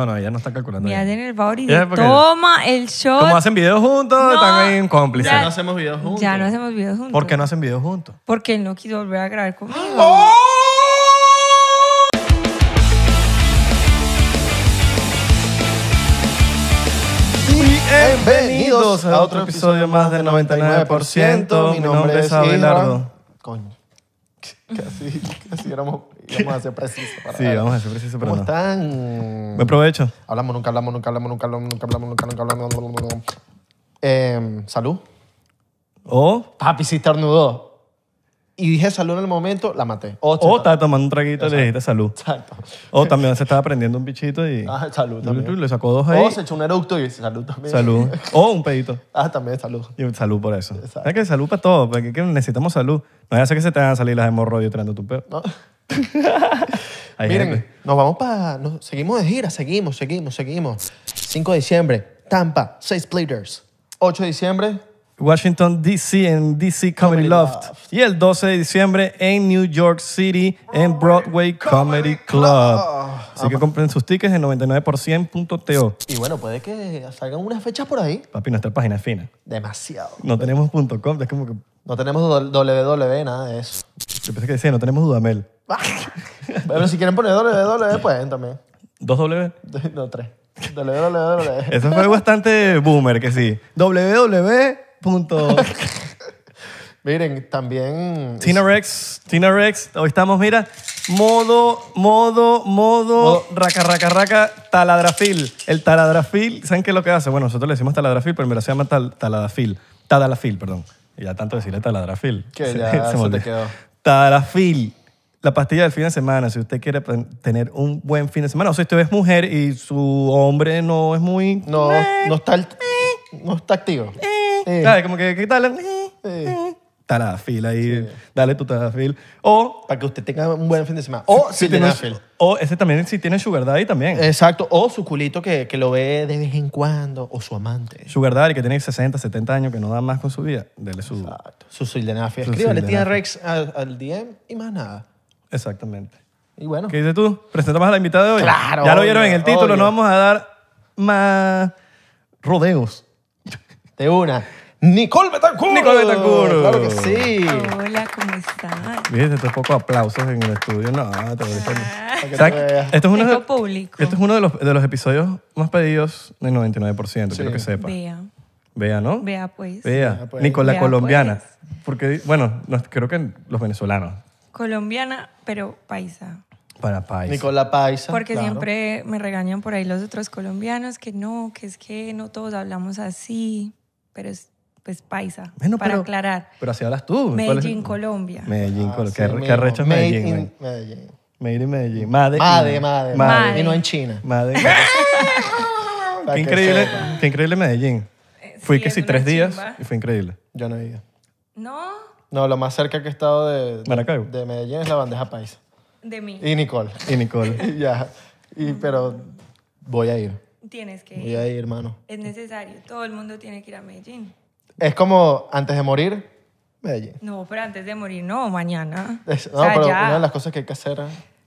No, no, ella no está calculando. ya tiene el favorito. toma el show. Como hacen videos juntos, No, están en cómplices. Ya no hacemos videos juntos. Ya no hacemos videos juntos. ¿Por qué no hacen videos juntos? Porque no quiso volver a grabar conmigo. ¡Oh! Bienvenidos a otro episodio más de 99%. Mi nombre es Abelardo. Coño. Casi, casi éramos, íbamos a ser precisos. Para sí, vamos a ser precisos, pero ¿Cómo están? Buen provecho. Hablamos, nunca hablamos, nunca hablamos, nunca hablamos, nunca hablamos, nunca hablamos, nunca hablamos. Eh, Salud. ¿Oh? Papi, sí estornudó y dije salud en el momento, la maté. O, estaba tomando un traguito y le dijiste salud. Exacto. O también se estaba prendiendo un bichito y. Ah, salud también. Le sacó dos ahí. O se echó un eructo y salud también. Salud. O un pedito. Ah, también salud. Y salud por eso. Exacto. Es que salud para todo, porque necesitamos salud. No vaya a ser que se te van a salir las hemorroides tirando tu pedo No. Miren, nos vamos para. Seguimos de gira, seguimos, seguimos, seguimos. 5 de diciembre, Tampa, 6 Splitters. 8 de diciembre, Washington DC en DC Comedy, Loft. Y el 12 de diciembre en New York City en Broadway Comedy, Club. Así que compren sus tickets en 99%.to. Y bueno, puede que salgan unas fechas por ahí. Papi, nuestra página es fina. Demasiado. No tenemos punto .com, es como que... No tenemos www, nada de eso. Yo pensé que decía, no tenemos Dudamel. Pero si quieren poner www, pues también. ¿Dos W? No, tres. W. Eso fue bastante boomer, que sí. www Punto. Miren, también. Tina Rex, Tina Rex, hoy estamos, mira, modo, modo, modo, raca, raca, raca, taladrafil. El taladrafil, ¿saben qué es lo que hace? Bueno, nosotros le decimos taladrafil, pero en verdad se llama tal, taladrafil Tadalafil, perdón. Y ya tanto decirle taladrafil. Que se, te quedó. Taladrafil, la pastilla del fin de semana, si usted quiere tener un buen fin de semana, o sea, usted es mujer y su hombre no es muy... No, no está, no está activo. Eh, ¿Sabes? Eh. Como que, ¿qué tal? Eh. ahí, dale tu Tadafil. O, Para que usted tenga un buen fin de semana. O si o ese también, si tiene verdad Daddy también. Exacto. O su culito que, lo ve de vez en cuando. O su amante. Sugar Daddy que tiene 60, 70 años, que no da más con su vida, su... Exacto. Su sildenafil. Escríbale Rex al, DM y más nada. Exactamente. Y bueno. ¿Qué dices tú? Presentamos a la invitada de hoy. Claro, Ya lo vieron en el título, no vamos a dar más rodeos. de una. Nicole Betancourt. Nicole Betancourt. Claro que sí. Hola, ¿cómo estás? Viste, estos pocos aplausos en el estudio. No, te ah. lo Esto es uno, de, los, de los episodios más pedidos del 99%, Sí. quiero que sepa. Vea, Vea, ¿no? vea pues. Vea, Vea, pues. colombiana. Pues. Porque, bueno, creo que los venezolanos. Colombiana, pero paisa. Para paisa. Nicola Paisa. Porque siempre me regañan por ahí los otros colombianos que no, que es que no todos hablamos así, pero es- pues paisa, para aclarar. Pero así hablas tú. Medellín, Colombia. Medellín, Colombia. ¿Qué, arrecho es Medellín? Medellín. Medellín. Made, made, made, Y no en China. Made. qué, increíble, qué increíble Medellín. Eh, Fui casi que sí, tres días y fue increíble. Yo no iba ¿No? No, lo más cerca que he estado de, de, de Medellín es la bandeja paisa. De mí. Y Nicole. Y Nicole. ya. Y, pero voy a ir. Tienes que ir. Voy a ir, hermano. Es necesario. Todo el mundo tiene que ir a Medellín. Es como antes de morir, Medellín. No, pero antes de morir, no, mañana. no, pero una de las cosas que hay que hacer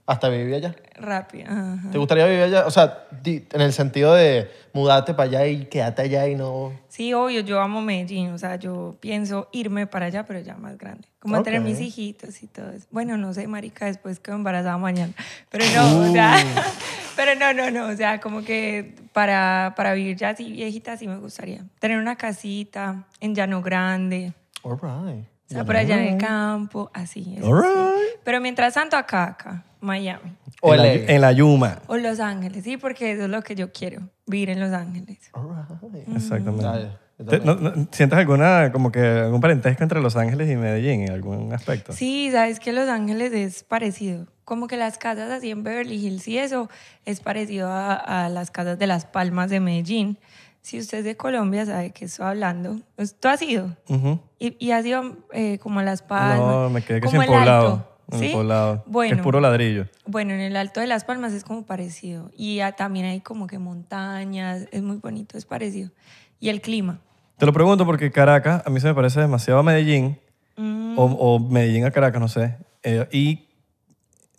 hasta vivir allá. Rápido. ¿Te gustaría vivir allá? O sea, en el sentido de mudarte para allá y quedarte allá y no. Sí, obvio, yo amo Medellín. O sea, yo pienso irme para allá, pero ya más grande. Como tener mis hijitos y todo eso. Bueno, no sé, marica, después quedo embarazada mañana. Pero no, o sea. Uh. Pero no, no, no, o sea, como que para, para vivir ya así viejita sí me gustaría. Tener una casita en Llano Grande. All right. O sea, por allá en el campo, así. All right. Pero mientras tanto acá, acá, Miami. O en, la, Yuma. O Los Ángeles, sí, porque eso es lo que yo quiero, vivir en Los Ángeles. All right. Exactamente. ¿Sientes alguna, como que algún parentesco entre Los Ángeles y Medellín en algún aspecto? Sí, sabes que Los Ángeles es parecido. Como que las casas así en Beverly Hills y eso es parecido a, las casas de Las Palmas de Medellín. Si usted es de Colombia, sabe que estoy hablando. Esto pues, ha sido y, ha sido eh, como Las Palmas. No, me quedé que como En ¿Sí? poblado, es puro ladrillo. Bueno, en el Alto de las Palmas es como parecido. Y también hay como que montañas, es muy bonito, es parecido. Y el clima, te lo pregunto porque Caracas a mí se me parece demasiado a Medellín, mm. o, Medellín a Caracas, no sé. Eh, y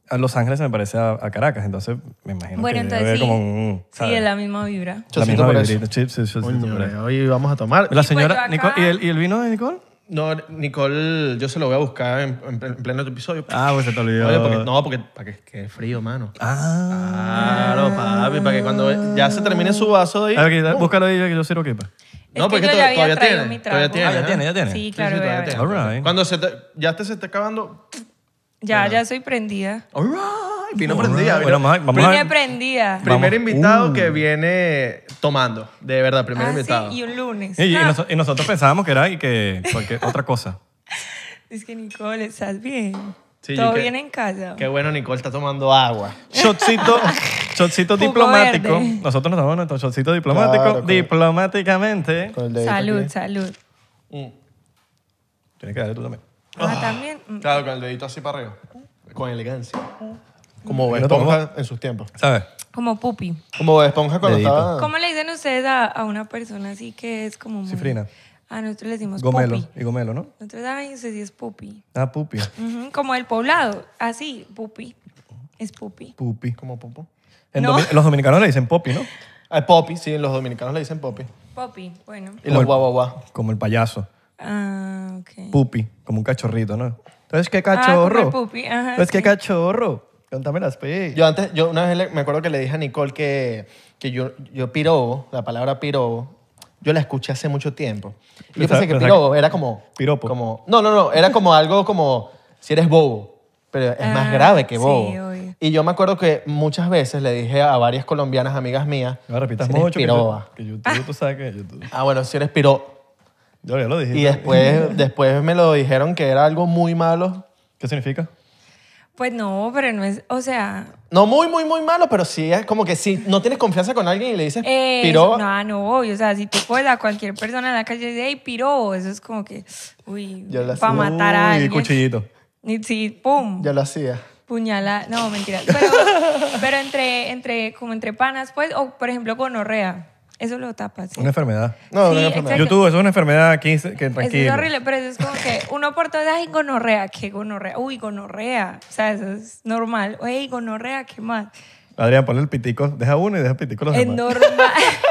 a Los Ángeles se me parece a, Caracas, entonces me imagino bueno, entonces sí. como Sí, es la misma vibra. La misma vibra. hoy vamos a tomar. La pues señora, ¿y, el, vino de Nicole? No, Nicole, yo se lo voy a buscar en, en, pleno episodio. Ah, pues se te olvidó. Oye, porque, no, porque para que quede frío, mano. Ah. Claro, papi, para que cuando ya se termine su vaso ahí. Uh. búscalo ahí, que yo sirvo aquí, pa no, porque todavía tiene, Todavía tiene, ah, ya ¿eh? tiene, ya tiene. Sí, claro, sí, Cuando ya te se está acabando. Ya, ya soy prendida. All right. Vino prendida. Bueno, vine prendida. Primer invitado que uh. viene tomando, de verdad, primer ah, invitado. Sí, y un lunes. Ah. Y, nosotros pensábamos que era y que otra cosa. Es que Nicole, ¿estás bien? Todo bien en casa. Qué bueno, Nicole está tomando agua. Shotcito. Chocito diplomático. Nosotros nos damos nuestro chocito diplomático. diplomáticamente. salud, salud. Mm. Tienes que darle tú también. Ah, ah. también. Mm. Claro, con el dedito así para arriba. Con elegancia. Como Esponja en sus tiempos. ¿Sabes? Como Pupi. Como Esponja cuando dedito. estaba... ¿Cómo le dicen ustedes a, a, una persona así que es como muy... Cifrina. A nosotros le decimos Gomelo. Y Gomelo, ¿no? Nosotros damos no sé Pupi. Ah, Pupi. Como el poblado. Así, Pupi. Es Pupi. Pupi. Como pupo. En los dominicanos le dicen popi, ¿no? Ah, popi, sí, los dominicanos le dicen popi. Popi, bueno. Y los Como el- guau, guau, Como el payaso. Ah, ok. Pupi, como un cachorrito, ¿no? Entonces, ¿qué ah, cachorro? Ah, el pupi, ajá, Entonces, ¿qué cachorro? Contame las pe. Yo antes, yo una vez me acuerdo que le dije a Nicole que, que yo, yo pirobo, la palabra pirobo, yo la escuché hace mucho tiempo. Y yo pensé que pirobo era como... Piropo. Como, no, no, no, era como algo como si eres bobo, pero es más ah, grave que bobo. Y yo me acuerdo que muchas veces le dije a varias colombianas amigas mías. piroba. Que, YouTube, tú que YouTube. Ah, bueno, si eres piro. Yo ya lo dije. Y después, después me lo dijeron que era algo muy malo. ¿Qué significa? Pues no, pero no es, o sea, No muy, muy, muy malo, pero sí es como que si no tienes confianza con alguien y le dices eh, piroba. no, ah, no, obvio, o sea, si tú puedes a cualquier persona en la calle y hey, piro, eso es como que, uy, para matar a alguien. alguien. cuchillito. Y sí, pum. ya lo hacía. Puñala, no, mentira. Pero, entre, entre, como entre panas, pues, o por ejemplo gonorrea. Eso lo tapas. Una enfermedad. No, una enfermedad. YouTube, eso es una enfermedad aquí, que tranquilo. Eso es horrible, pero eso es como que uno por todas, y gonorrea, qué gonorrea, uy, gonorrea. O sea, eso es normal. Oye, gonorrea, qué más. Adrián, ponle el pitico. Deja uno y deja pitico los demás.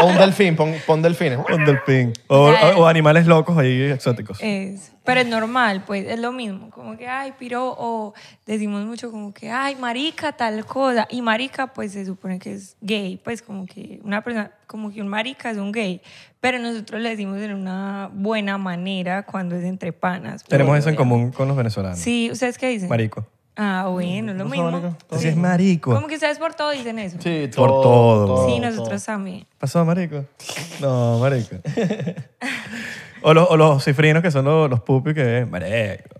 O un delfín, pon, pon delfines. Un delfín. O, animales locos ahí exóticos. Es, pero es normal, pues, es lo mismo. Como que, ay, piro, o decimos mucho como que, ay, marica, tal cosa. Y marica, pues, se supone que es gay, pues, como que una persona, como que un marica es un gay. Pero nosotros le decimos en una buena manera cuando es entre panas. Tenemos eso en común con los venezolanos. Sí, ¿ustedes qué dicen? Marico. Ah, bueno, es lo mismo. Así es marico. Como que ustedes por todo dicen eso. Sí, Por todo, sí, nosotros también. ¿Pasó, marico? No, marico. o, los, o los cifrinos que son los, los pupis que es marico.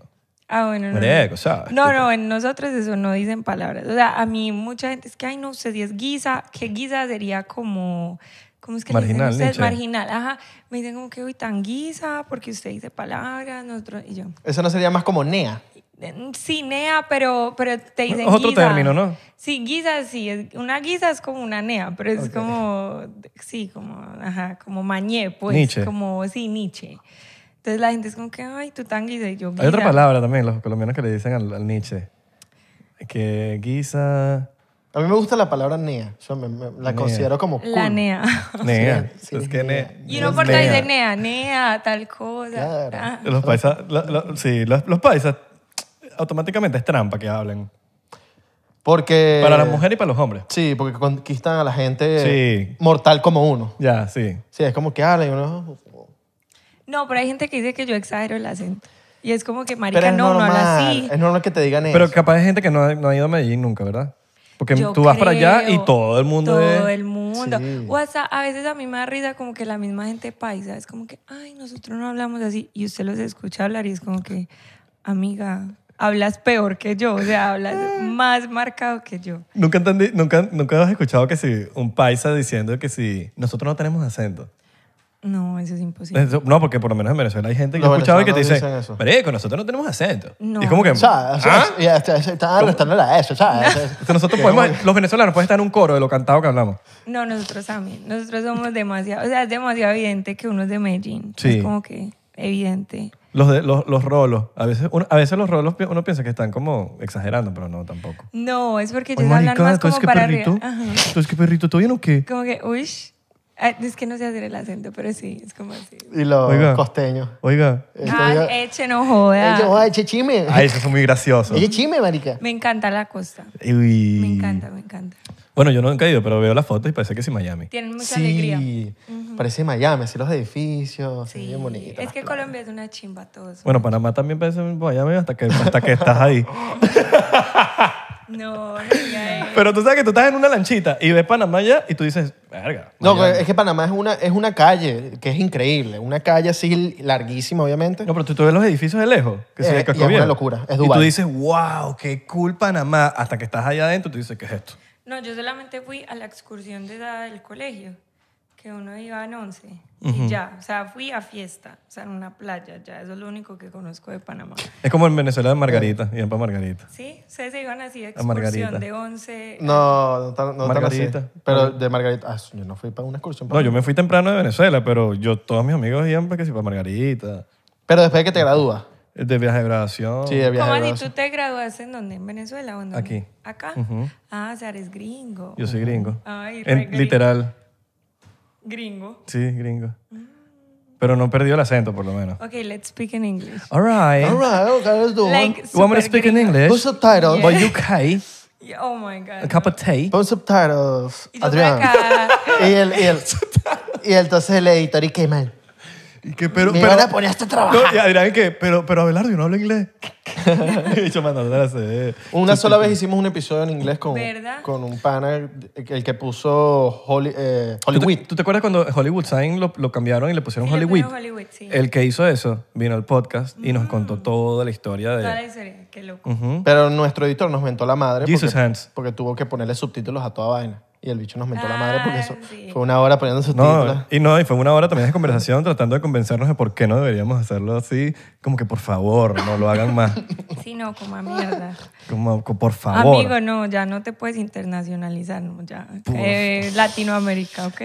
Ah, bueno, no. Marico, ¿sabes? No, no, en nosotros eso no dicen palabras. O sea, a mí mucha gente es que, ay, no, usted es guisa, que guisa sería como, ¿cómo es que Marginal, le dicen ustedes? Marginal, ajá. Me dicen como que, uy, tan guisa, porque usted dice palabras, nosotros, y yo. Eso no sería más como NEA cinea, pero, pero te dicen Es otro término, ¿no? Sí, guisa sí. Una guisa es como una nea, pero es como, sí, como, ajá, como mañé, pues. Nietzsche. Como, sí, Nietzsche. Entonces la gente es como que, ay, tú tan guisa. Y yo, guisa. Hay otra palabra también, los colombianos que le dicen al, al Nietzsche. Que guisa... A mí me gusta la palabra nea. Yo la considero como La nea. Nea. es que nea. Y uno por ahí dice nea, nea, tal cosa. Claro. Ah. Los paisas, sí, los, los paisas automáticamente es trampa que hablen. Porque... Para las mujeres y para los hombres. Sí, porque conquistan a la gente mortal como uno. Ya, sí. Sí, es como que hablan ah, y uno... No, pero hay gente que dice que yo exagero el acento. Y es como que, marica, no, no así. Es normal que te digan eso. Pero capaz hay gente que no ha, ido a Medellín nunca, ¿verdad? Porque tú vas para allá y todo el mundo Todo el mundo. O hasta a veces a mí me da risa como que la misma gente paisa. Es como que, ay, nosotros no hablamos así. Y usted los escucha hablar y es como que, amiga, hablas peor que yo, o sea, hablas ah. más marcado que yo. Nunca, entendí, nunca, nunca has escuchado que si un paisa diciendo que si nosotros no tenemos acento. No, eso es imposible. no, porque por lo menos en Venezuela hay gente que ha escuchado y que te dice, pero marico, nosotros no tenemos acento. No. Y es como que, o sea, ¿ah? está- está- a eso, O sea, nosotros podemos, los venezolanos pueden estar en un coro de lo cantado que hablamos. No, nosotros también. Nosotros somos demasiado, o sea, es demasiado evidente que uno es de Medellín. Sí. Es como que evidente. Los, de, los, los rolos. A veces, a veces los rolos uno piensa que están como exagerando, pero no, tampoco. No, es porque ellos hablan más como para arriba. ¿tú Entonces, que perrito? todo bien o qué? Como que, uy, Ah, es que no sé hacer el acento, pero sí, es como así. Y lo costeño. costeños. Oiga. Ah, eche, no joda. Eche, joda, eche chime. Ay, eso es muy gracioso. Eche chime, marica. Me encanta la costa. Uy. Me encanta, me encanta. Bueno, yo no he caído, pero veo las fotos y parece que es Miami. Tienen mucha alegría. Sí, parece Miami, así los edificios, sí. bien Es que Colombia es una chimba todos. Bueno, Panamá también parece Miami hasta que, hasta que estás ahí. No, Pero tú sabes que tú estás en una lanchita y ves Panamá ya y tú dices, verga. No, es que Panamá es una, es una calle que es increíble. Una calle así larguísima, obviamente. No, pero tú, ves los edificios de lejos. Que se eh, es una locura, Y tú dices, wow, qué cool Panamá. Hasta que estás allá adentro tú dices, ¿qué es esto? No, yo solamente fui a la excursión de edad del colegio que uno iba en once. Y ya, o sea, fui a fiesta, o sea, en una playa, ya, eso es lo único que conozco de Panamá. Es como en Venezuela de Margarita, iban para Margarita. Sí, ustedes se iban así de excursión de once. No, no tan, no Margarita. pero ah. de Margarita, ah, yo no fui para una excursión. no, yo me fui temprano de Venezuela, pero yo, todos mis amigos iban para que sí, para Margarita. Pero después de que te gradúas. De viaje de graduación. Sí, de viaje ¿Cómo de graduación. ¿Y tú te graduaste en dónde? ¿En Venezuela o en dónde? Aquí. ¿Acá? Ah, o sea, eres gringo. Yo soy gringo. Ay, gringo. Literal. Gringo. Sí, gringo. Pero no perdió el acento, por lo menos. Ok, let's speak in English. All right. All right, okay, let's do it. Like, you want me to speak in English? Put subtitles. By UK. oh my God. A cup of tea. Put subtitles, Adrián. Y el, y el, entonces el editor, y qué Y que, pero, Me pero, van a poner hasta trabajar. no, y Adrián, ¿qué? Pero, pero Abelardo, yo no hablo inglés. Dicho la CD. Una sola vez hicimos un episodio en inglés con, con un pana, el que puso eh, Hollywood. ¿Tú te, acuerdas cuando Hollywood Sign lo, cambiaron y le pusieron Hollywood? Hollywood, sí. El que hizo eso vino al podcast y nos mm. contó toda la historia de... Toda la qué loco. Pero nuestro editor nos mentó la madre. porque, porque tuvo que ponerle subtítulos a toda vaina. Y el bicho nos metió la ah, madre porque eso fue una hora poniendo sus títulos. Y no, y fue una hora también de conversación tratando de convencernos de por qué no deberíamos hacerlo así. Como que por favor, no lo hagan más. Sí, no, como a mierda. Como, por favor. Amigo, no, ya no te puedes internacionalizar, no, ya. Eh, Latinoamérica, ¿ok?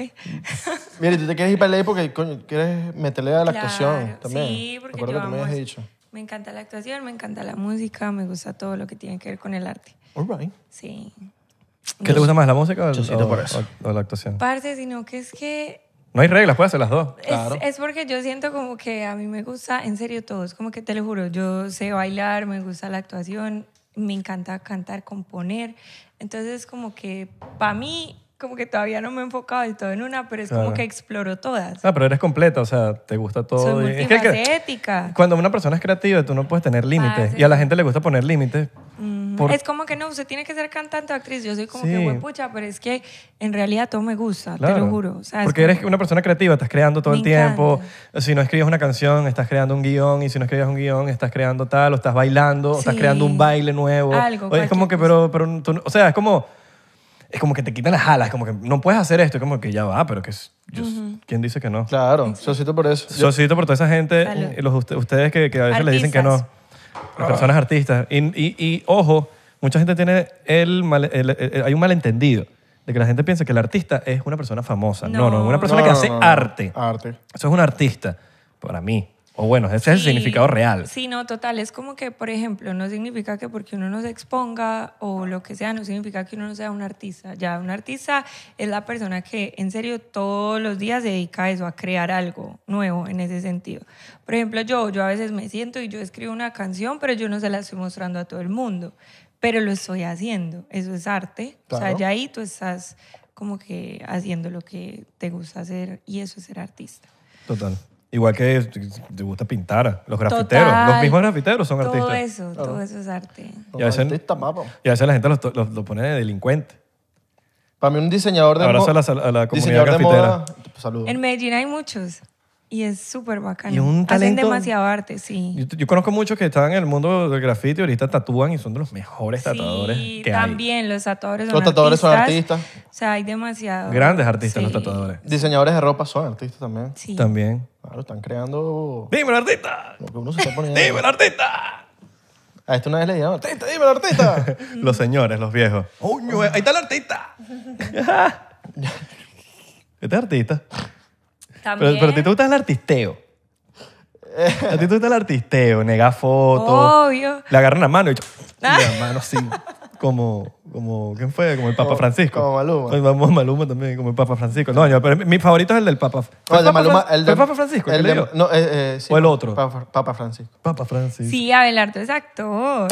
mire tú te quieres ir para ley porque quieres meterle a la actuación también. Sí, porque yo que me dicho. Me encanta la actuación, me encanta la música, me gusta todo lo que tiene que ver con el arte. All right. Sí. ¿Qué te gusta más, la música o, la actuación? Parte, sino que es que No hay reglas, puedes hacer las dos. Es, es porque yo siento como que a mí me gusta, en serio, todo. Es como que te lo juro, yo sé bailar, me gusta la actuación, me encanta cantar, componer. Entonces, como que para mí, como que todavía no me he enfocado del todo en una, pero es como que exploro todas. Ah, pero eres completa, o sea, te gusta todo. Soy es que- cuando una persona es creativa, tú no puedes tener ah, límites. Y a la gente le gusta poner límites, mm. Es como que no, usted tiene que ser cantante o actriz. Yo soy como que pucha pero es que en realidad todo me gusta, te lo juro. Porque eres una persona creativa, estás creando todo el tiempo. Si no escribes una canción, estás creando un guión. Y si no escribes un guión, estás creando tal, o estás bailando, o estás creando un baile nuevo. es como que, pero, pero o sea, es como es como que te quitan las alas, como que no puedes hacer esto, es como que ya va, pero que es ¿quién dice que no? Claro, yo por eso. Socito por toda esa gente, eh, los, ustedes que, a veces le dicen que no las personas artistas. Y, ojo, mucha gente tiene Hay un malentendido de que la gente piensa que el artista es una persona famosa. No, no, es una persona que hace arte. Arte. Eso es un artista, para mí. O bueno, ese es el significado real. Sí, no, total. Es como que, por ejemplo, no significa que porque uno no se exponga o lo que sea, no significa que uno no sea un artista. Ya, un artista es la persona que en serio todos los días se dedica a eso, a crear algo nuevo en ese sentido. Por ejemplo, yo, yo a veces me siento y yo escribo una canción, pero yo no se la estoy mostrando a todo el mundo. Pero lo estoy haciendo. Eso es arte. O sea, ya ahí tú estás como que haciendo lo que te gusta hacer y eso es ser artista. Total. Igual que te gusta pintar, los grafiteros, los mismos grafiteros son artistas. todo Eso, Todo eso, es arte. Y a, veces, la gente los, pone de delincuente. Para mí un diseñador de moda... a la, a comunidad grafitera. En Medellín hay muchos y es súper bacano. Y un Hacen demasiado arte, sí. Yo, conozco muchos que están en el mundo del grafiti y ahorita tatúan y son de los mejores tatuadores que también, los tatuadores son los tatuadores artistas. son artistas. O sea, hay demasiado. Grandes artistas los tatuadores. Diseñadores de ropa son artistas también. También. Claro, están creando. ¡Dime el artista! ¡Dime el se artista! A esto una vez le dijeron, artista, ¡dime el artista. los señores, los viejos. no! Ahí está el artista. este es artista. También. Pero, a ti te gusta el artisteo. A ti te gusta el artisteo, negar fotos. Obvio. Le agarran la mano y yo, la mano así, como como, ¿quién fue? Como el Papa Francisco. Como Maluma. vamos Maluma también, como el Papa Francisco. No, pero mi, favorito es el del Papa. el, de Papa Francisco? El, de, no, eh, eh, sí, ¿O el otro? Papa, Francisco. Papa Francisco. Sí, Abelardo es actor.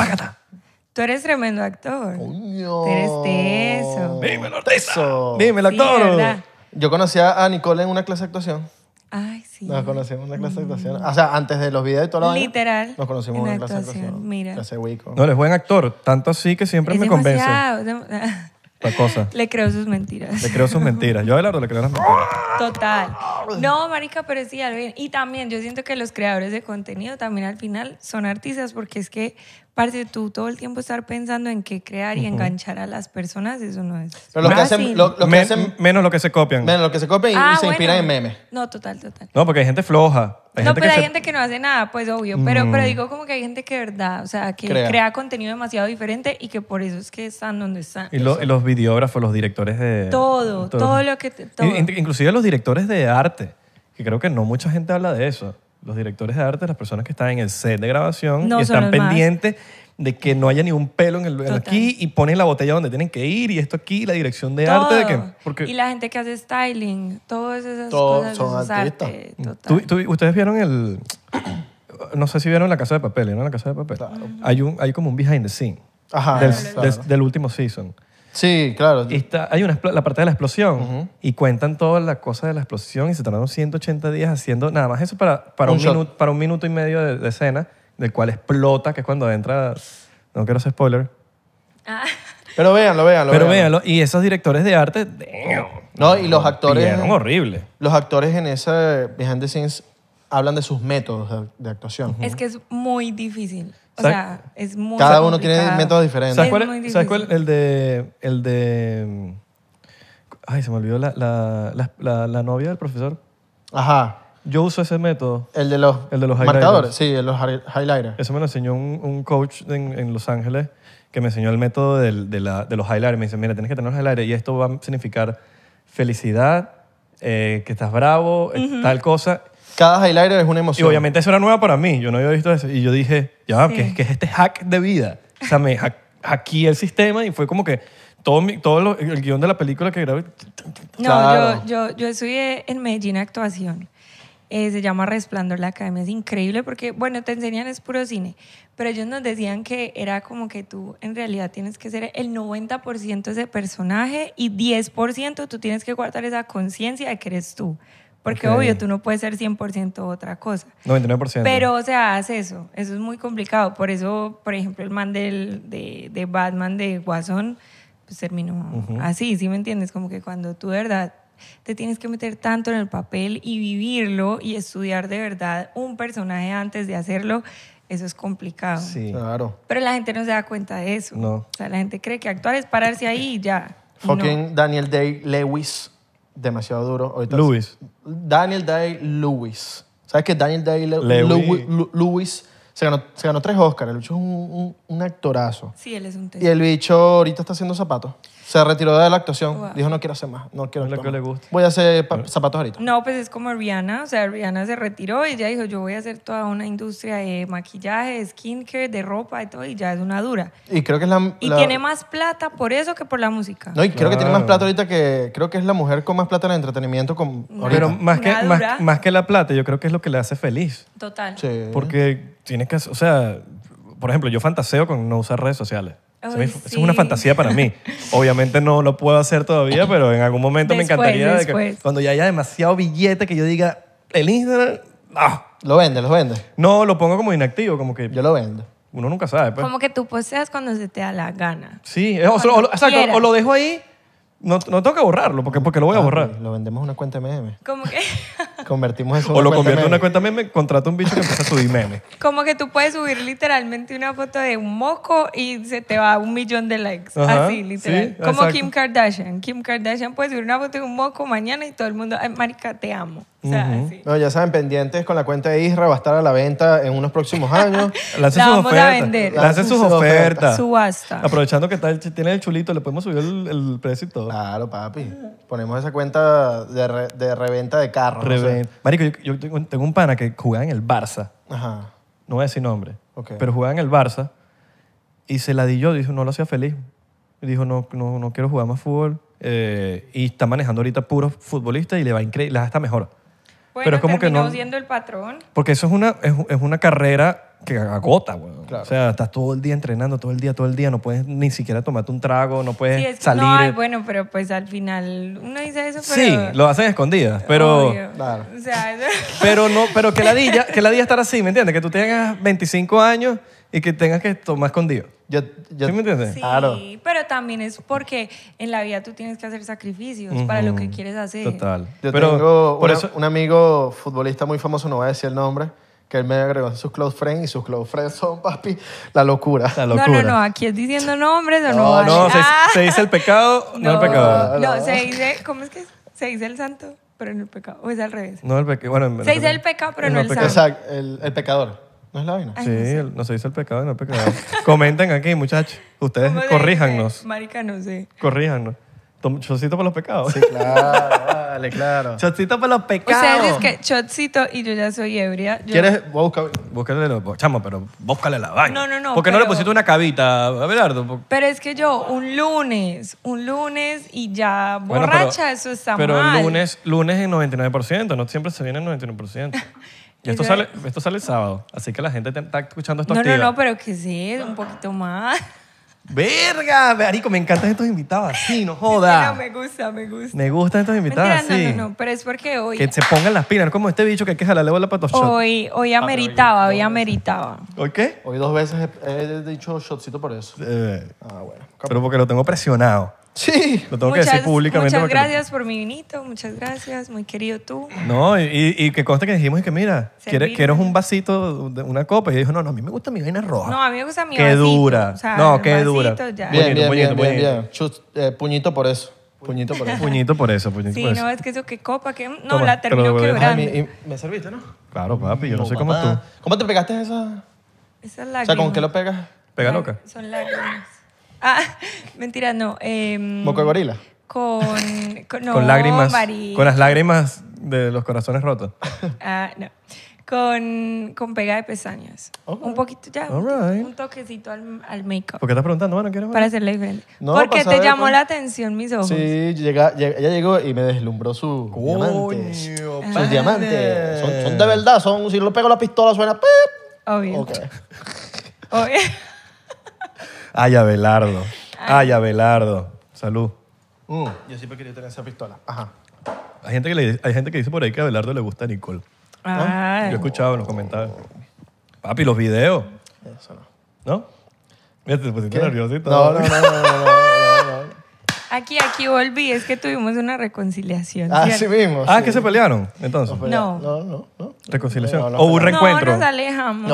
Tú eres tremendo actor. ¡Coño! Eres de eso. ¡Dime el actor. yo conocí a Nicole en una clase de actuación. Ay, sí. Nos conocimos en una clase de mm. actuación. O sea, antes de los videos y todo lo Literal. Nos conocimos en una clase de actuación. Mira. Clase No, es buen actor. Tanto así que siempre me convence. Demasiado. La cosa. Le creo sus mentiras. Le creo sus mentiras. Yo a Abelardo le creo las mentiras. Total. No, marica, pero sí, algo Y también yo siento que los creadores de contenido también al final son artistas porque es que de tú todo el tiempo estar pensando en qué crear y enganchar a las personas, eso no es. Pero lo que hacen, menos lo que se copian. Menos lo que se copian y, ah, se en memes. No, total, total. No, porque hay gente floja. no, pero hay gente que no hace nada, pues obvio. Pero, mm. pero digo como que hay gente que, verdad, o sea, que crea. contenido demasiado diferente y que por eso es que están donde están. Y, los videógrafos, los directores de. Todo, todo, lo que. Todo. Inclusive los directores de arte, que creo que no mucha gente habla de eso los directores de arte, las personas que están en el set de grabación y están pendientes de que no haya ningún pelo en el aquí y ponen la botella donde tienen que ir y esto aquí la dirección de arte de porque y la gente que hace styling todas esas cosas son mm. ustedes vieron el no sé si vieron la casa de papel ¿no? la casa de papel hay un hay como un behind the scene del, último season Sí, claro. Está, hay una, la parte de la explosión y cuentan toda la cosa de la explosión y se tardaron 180 días haciendo nada más eso para, para, un, minuto, para un minuto y medio de, escena, del cual explota, que es cuando entra. No quiero hacer spoiler. Ah. Pero véanlo, véanlo. Pero véanlo. Y esos directores de arte. no, y los actores. horrible. Los actores en esa Behind the Scenes hablan de sus métodos de, actuación. Es que es muy difícil. O sea, es muy Cada uno tiene métodos diferentes. ¿Sabes cuál? El de... El de Ay, se me olvidó la, la, la, la, novia del profesor. Ajá. Yo uso ese método. El de los, el de los marcadores, sí, de los highlighters. Eso me lo enseñó un, un coach en, en, Los Ángeles que me enseñó el método del, de, de, los highlighters. Me dice, mira, tienes que tener los highlighters y esto va a significar felicidad, eh, que estás bravo, eh, tal cosa. Cada highlighter es una emoción. Y obviamente eso era nueva para mí. Yo no había visto eso. Y yo dije, ya, que es este hack de vida? O sea, me hackeé el sistema y fue como que todo, todo el guión de la película que grabé. No, yo, yo, yo estudié en Medellín actuación. Eh, se llama Resplandor la Academia. Es increíble porque, bueno, te enseñan es puro cine, pero ellos nos decían que era como que tú en realidad tienes que ser el 90% ese personaje y 10% tú tienes que guardar esa conciencia de que eres tú. Porque obvio, tú no puedes ser 100% otra cosa. 99%. Pero, o sea, haz eso. Eso es muy complicado. Por eso, por ejemplo, el man de, Batman, de Guasón, pues terminó así, ¿sí me entiendes? Como que cuando tú de verdad te tienes que meter tanto en el papel y vivirlo y estudiar de verdad un personaje antes de hacerlo, eso es complicado. Sí, claro. Pero la gente no se da cuenta de eso. No. O sea, la gente cree que actuar es pararse ahí y ya. Fucking Daniel Day-Lewis demasiado duro. Ahorita Lewis. Daniel Day Lewis. ¿Sabes que Daniel Day Lewis, se, ganó, se, ganó, tres Oscars? El bicho es un, actorazo. Sí, él es un tesoro. Y el bicho ahorita está haciendo zapatos. Se retiró de la actuación. Dijo, no quiero hacer más. No quiero es lo que le gusta. Voy a hacer zapatos ahorita. No, pues es como Rihanna. O sea, Rihanna se retiró y ya dijo, yo voy a hacer toda una industria de maquillaje, de skincare, de ropa y todo. Y ya es una dura. Y creo que es la... Y tiene más plata por eso que por la música. No, y creo que tiene más plata ahorita que... Creo que es la mujer con más plata en el entretenimiento con... pero más que, más, más, que la plata, yo creo que es lo que le hace feliz. Total. Sí. Porque tiene que... O sea, por ejemplo, yo fantaseo con no usar redes sociales. Es una fantasía para mí. Obviamente no lo puedo hacer todavía, pero en algún momento me encantaría que, cuando ya haya demasiado billete que yo diga, el Instagram, ah. Lo vende, lo vende. No, lo pongo como inactivo, como que... Yo lo vendo. Uno nunca sabe. Pues. Como que tú poseas cuando se te da la gana. Sí, eh, o lo dejo ahí no, no tengo que borrarlo, porque, porque lo voy a ah, borrar. Lo vendemos una cuenta MM. ¿Cómo que, Convertimos eso en O lo convierto una cuenta meme, contrato un bicho que empieza a subir memes. como que tú puedes subir literalmente una foto de un moco y se te va un millón de likes. así, literal. como Kim Kardashian. Kim Kardashian puede subir una foto de un moco mañana y todo el mundo, ay, marica, te amo no, ya saben, pendientes con la cuenta de Isra va a estar a la venta en unos próximos años. la sus vamos ofertas. a vender. sus ofertas. Aprovechando que tiene el chulito, le podemos subir el, precio y todo. Claro, papi. Ponemos esa cuenta de, reventa de carros. Marico, yo, tengo, un pana que jugaba en el Barça. Ajá. No voy a decir nombre. Pero jugaba en el Barça y se la di yo. Dijo, no lo hacía feliz. Dijo, no, no, no quiero jugar más fútbol. Eh, y está manejando ahorita puro futbolista y le va increíble. la está mejor pero es como que no. siendo el patrón. Porque eso es una, es, es una carrera que agota, güey. O sea, estás todo el día entrenando, todo el día, todo el día, no puedes ni siquiera tomarte un trago, no puedes salir. No, bueno, pero pues al final uno dice eso, pero... Sí, lo hacen escondidas, pero... Pero no, pero que la día que estar así, ¿me entiendes? Que tú tengas 25 años y que tengas que tomar escondido. ¿Sí me entiendes? Sí, pero también es porque en la vida tú tienes que hacer sacrificios para lo que quieres hacer. Total. Yo tengo por eso... un amigo futbolista muy famoso, no voy a decir el nombre, que él me agregó sus close friends y sus close friends son, papi, la locura. La locura. No, no, no, aquí es diciendo nombres o no. No, no, ah. se, dice el pecado, no, el pecado. Ah, no, se dice, ¿cómo es que se dice el santo? Pero no el pecado, o es al revés. No, el pecado, bueno. Se dice el pecado, pero no, el, santo. Exacto, el pecador. ¿No es la vaina? sí, no, se dice el pecado y no el pecado. Comenten aquí, muchachos. Ustedes corríjanos. Marica, no sé. Corríjanos. Chocito para los pecados. Sí, claro, vale, claro. Chocito para los pecados. O sea, es que chocito y yo ya soy ebria. ¿Quieres? Voy a buscar. Búscale, chamo, pero búscale la vaina. No, no, no. ¿Por qué no le pusiste una cavita, Abelardo? Pero es que yo, un lunes, un lunes y ya borracha, eso está pero mal. Pero lunes, lunes en 99%, no siempre se viene en 99 Esto sale, esto sale el sábado, así que la gente está escuchando esto No, no, no, pero que sí, un poquito más. ¡Verga! Marico, me encantan estos invitados así, no joda. me gusta, me gusta. Me gustan estos invitados Mentira, no, no, no, pero es porque hoy, Que se pongan las pilas, como este bicho que hay que jalarle bola para todos ah, hoy, hoy ameritaba, hoy ameritaba. ¿Hoy qué? Hoy dos veces he, dicho shotcito por eso. Eh. Ah, bueno. Pero porque lo tengo presionado. Sí. Lo tengo que decir públicamente. Muchas gracias por mi vinito, muchas gracias, muy querido tú. No, y, y que conste que dijimos es que mira, ¿quieres, ¿quieres, un vasito, de una copa? Y dijo, no, no, a mí me gusta mi vaina roja. No, a mí me gusta mi Qué dura. O no, qué dura. Bien, bien, puñito, bien, bien, bien. Eh, puñito por eso. Puñito por eso. Puñito por eso, puñito sí, por no, es que eso, qué copa, que... No, la terminó quebrando. ¿y ¿Me serviste, no? Claro, papi, yo no, sé cómo tú. ¿Cómo te pegaste esa...? Esa lágrima. O sea, ¿con qué lo pegas? Pega loca. Son lágrimas. Ah, mentira, no. Eh, ¿Moco de gorila? Con, con, lágrimas. Con las lágrimas de los corazones rotos. Ah, no. Con, con pega de pesaños Un poquito ya. Un toquecito al, al make-up. ¿Por qué estás preguntando? Bueno, quiero Para hacerle diferente. Porque te llamó pues. la atención mis ojos. Sí, llega, ella llegó y me deslumbró su diamante. Ah. Sus diamantes. Son, de verdad. Son, si lo pego la pistola suena... Obvio. Okay. Obvio. Ay, Abelardo. Ay, Abelardo. Salud. Mm. yo siempre quería tener esa pistola. Ajá. Hay gente que, dice por ahí que a Abelardo le gusta Nicole. Ah, yo he escuchado en los comentarios. Papi, los videos, Eso no. ¿no? Mira, te pusiste No, no, no, no, no, Aquí, aquí volví. Es que tuvimos una reconciliación. Ah, ¿cierto? Así Ah, ¿es que se pelearon, entonces. No. No, no, no. Reconciliación. O un reencuentro. nos alejamos.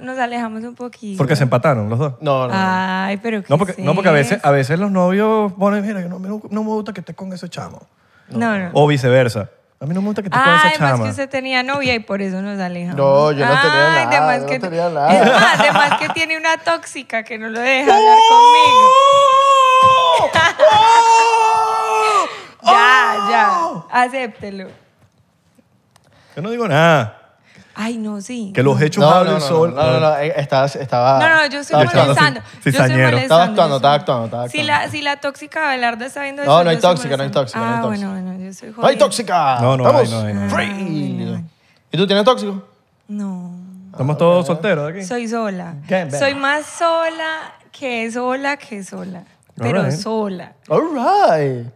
Nos alejamos. Un poquito, Porque se empataron los dos. No, no. Ay, pero No, porque, no, porque a, veces, a veces los novios ponen, mira, yo no, me gusta que estés con ese chamo. No, no. O viceversa. A mí no me gusta que estés con esa chama. Además que usted tenía novia y por eso nos alejamos. No, yo no tenía nada. Además que, nada. además que tiene una tóxica que no lo deja hablar ¡Oh! conmigo. ¡Oh! ya, ya. ¡Oh! Acéptelo. Yo no digo nada. Ay, no, sí. Que los hechos no, hablan no, no, sol. No, no, no, eh, estaba, No, no, yo estoy molestando. yo estoy molestando. Estaba actuando, estaba actuando, actuando. Si la, si la tóxica Abelardo está viendo No, no hay tóxica, no hay tóxica, ah, no hay ah, tóxica. bueno, bueno, yo soy ¡No hay tóxica! No, no, Vamos. Ah, no, no, Free. ¿Y tú tienes tóxico? No. ¿Estamos todos ah, solteros aquí? Soy sola. Soy más sola que sola que sola. Pero sola. All right.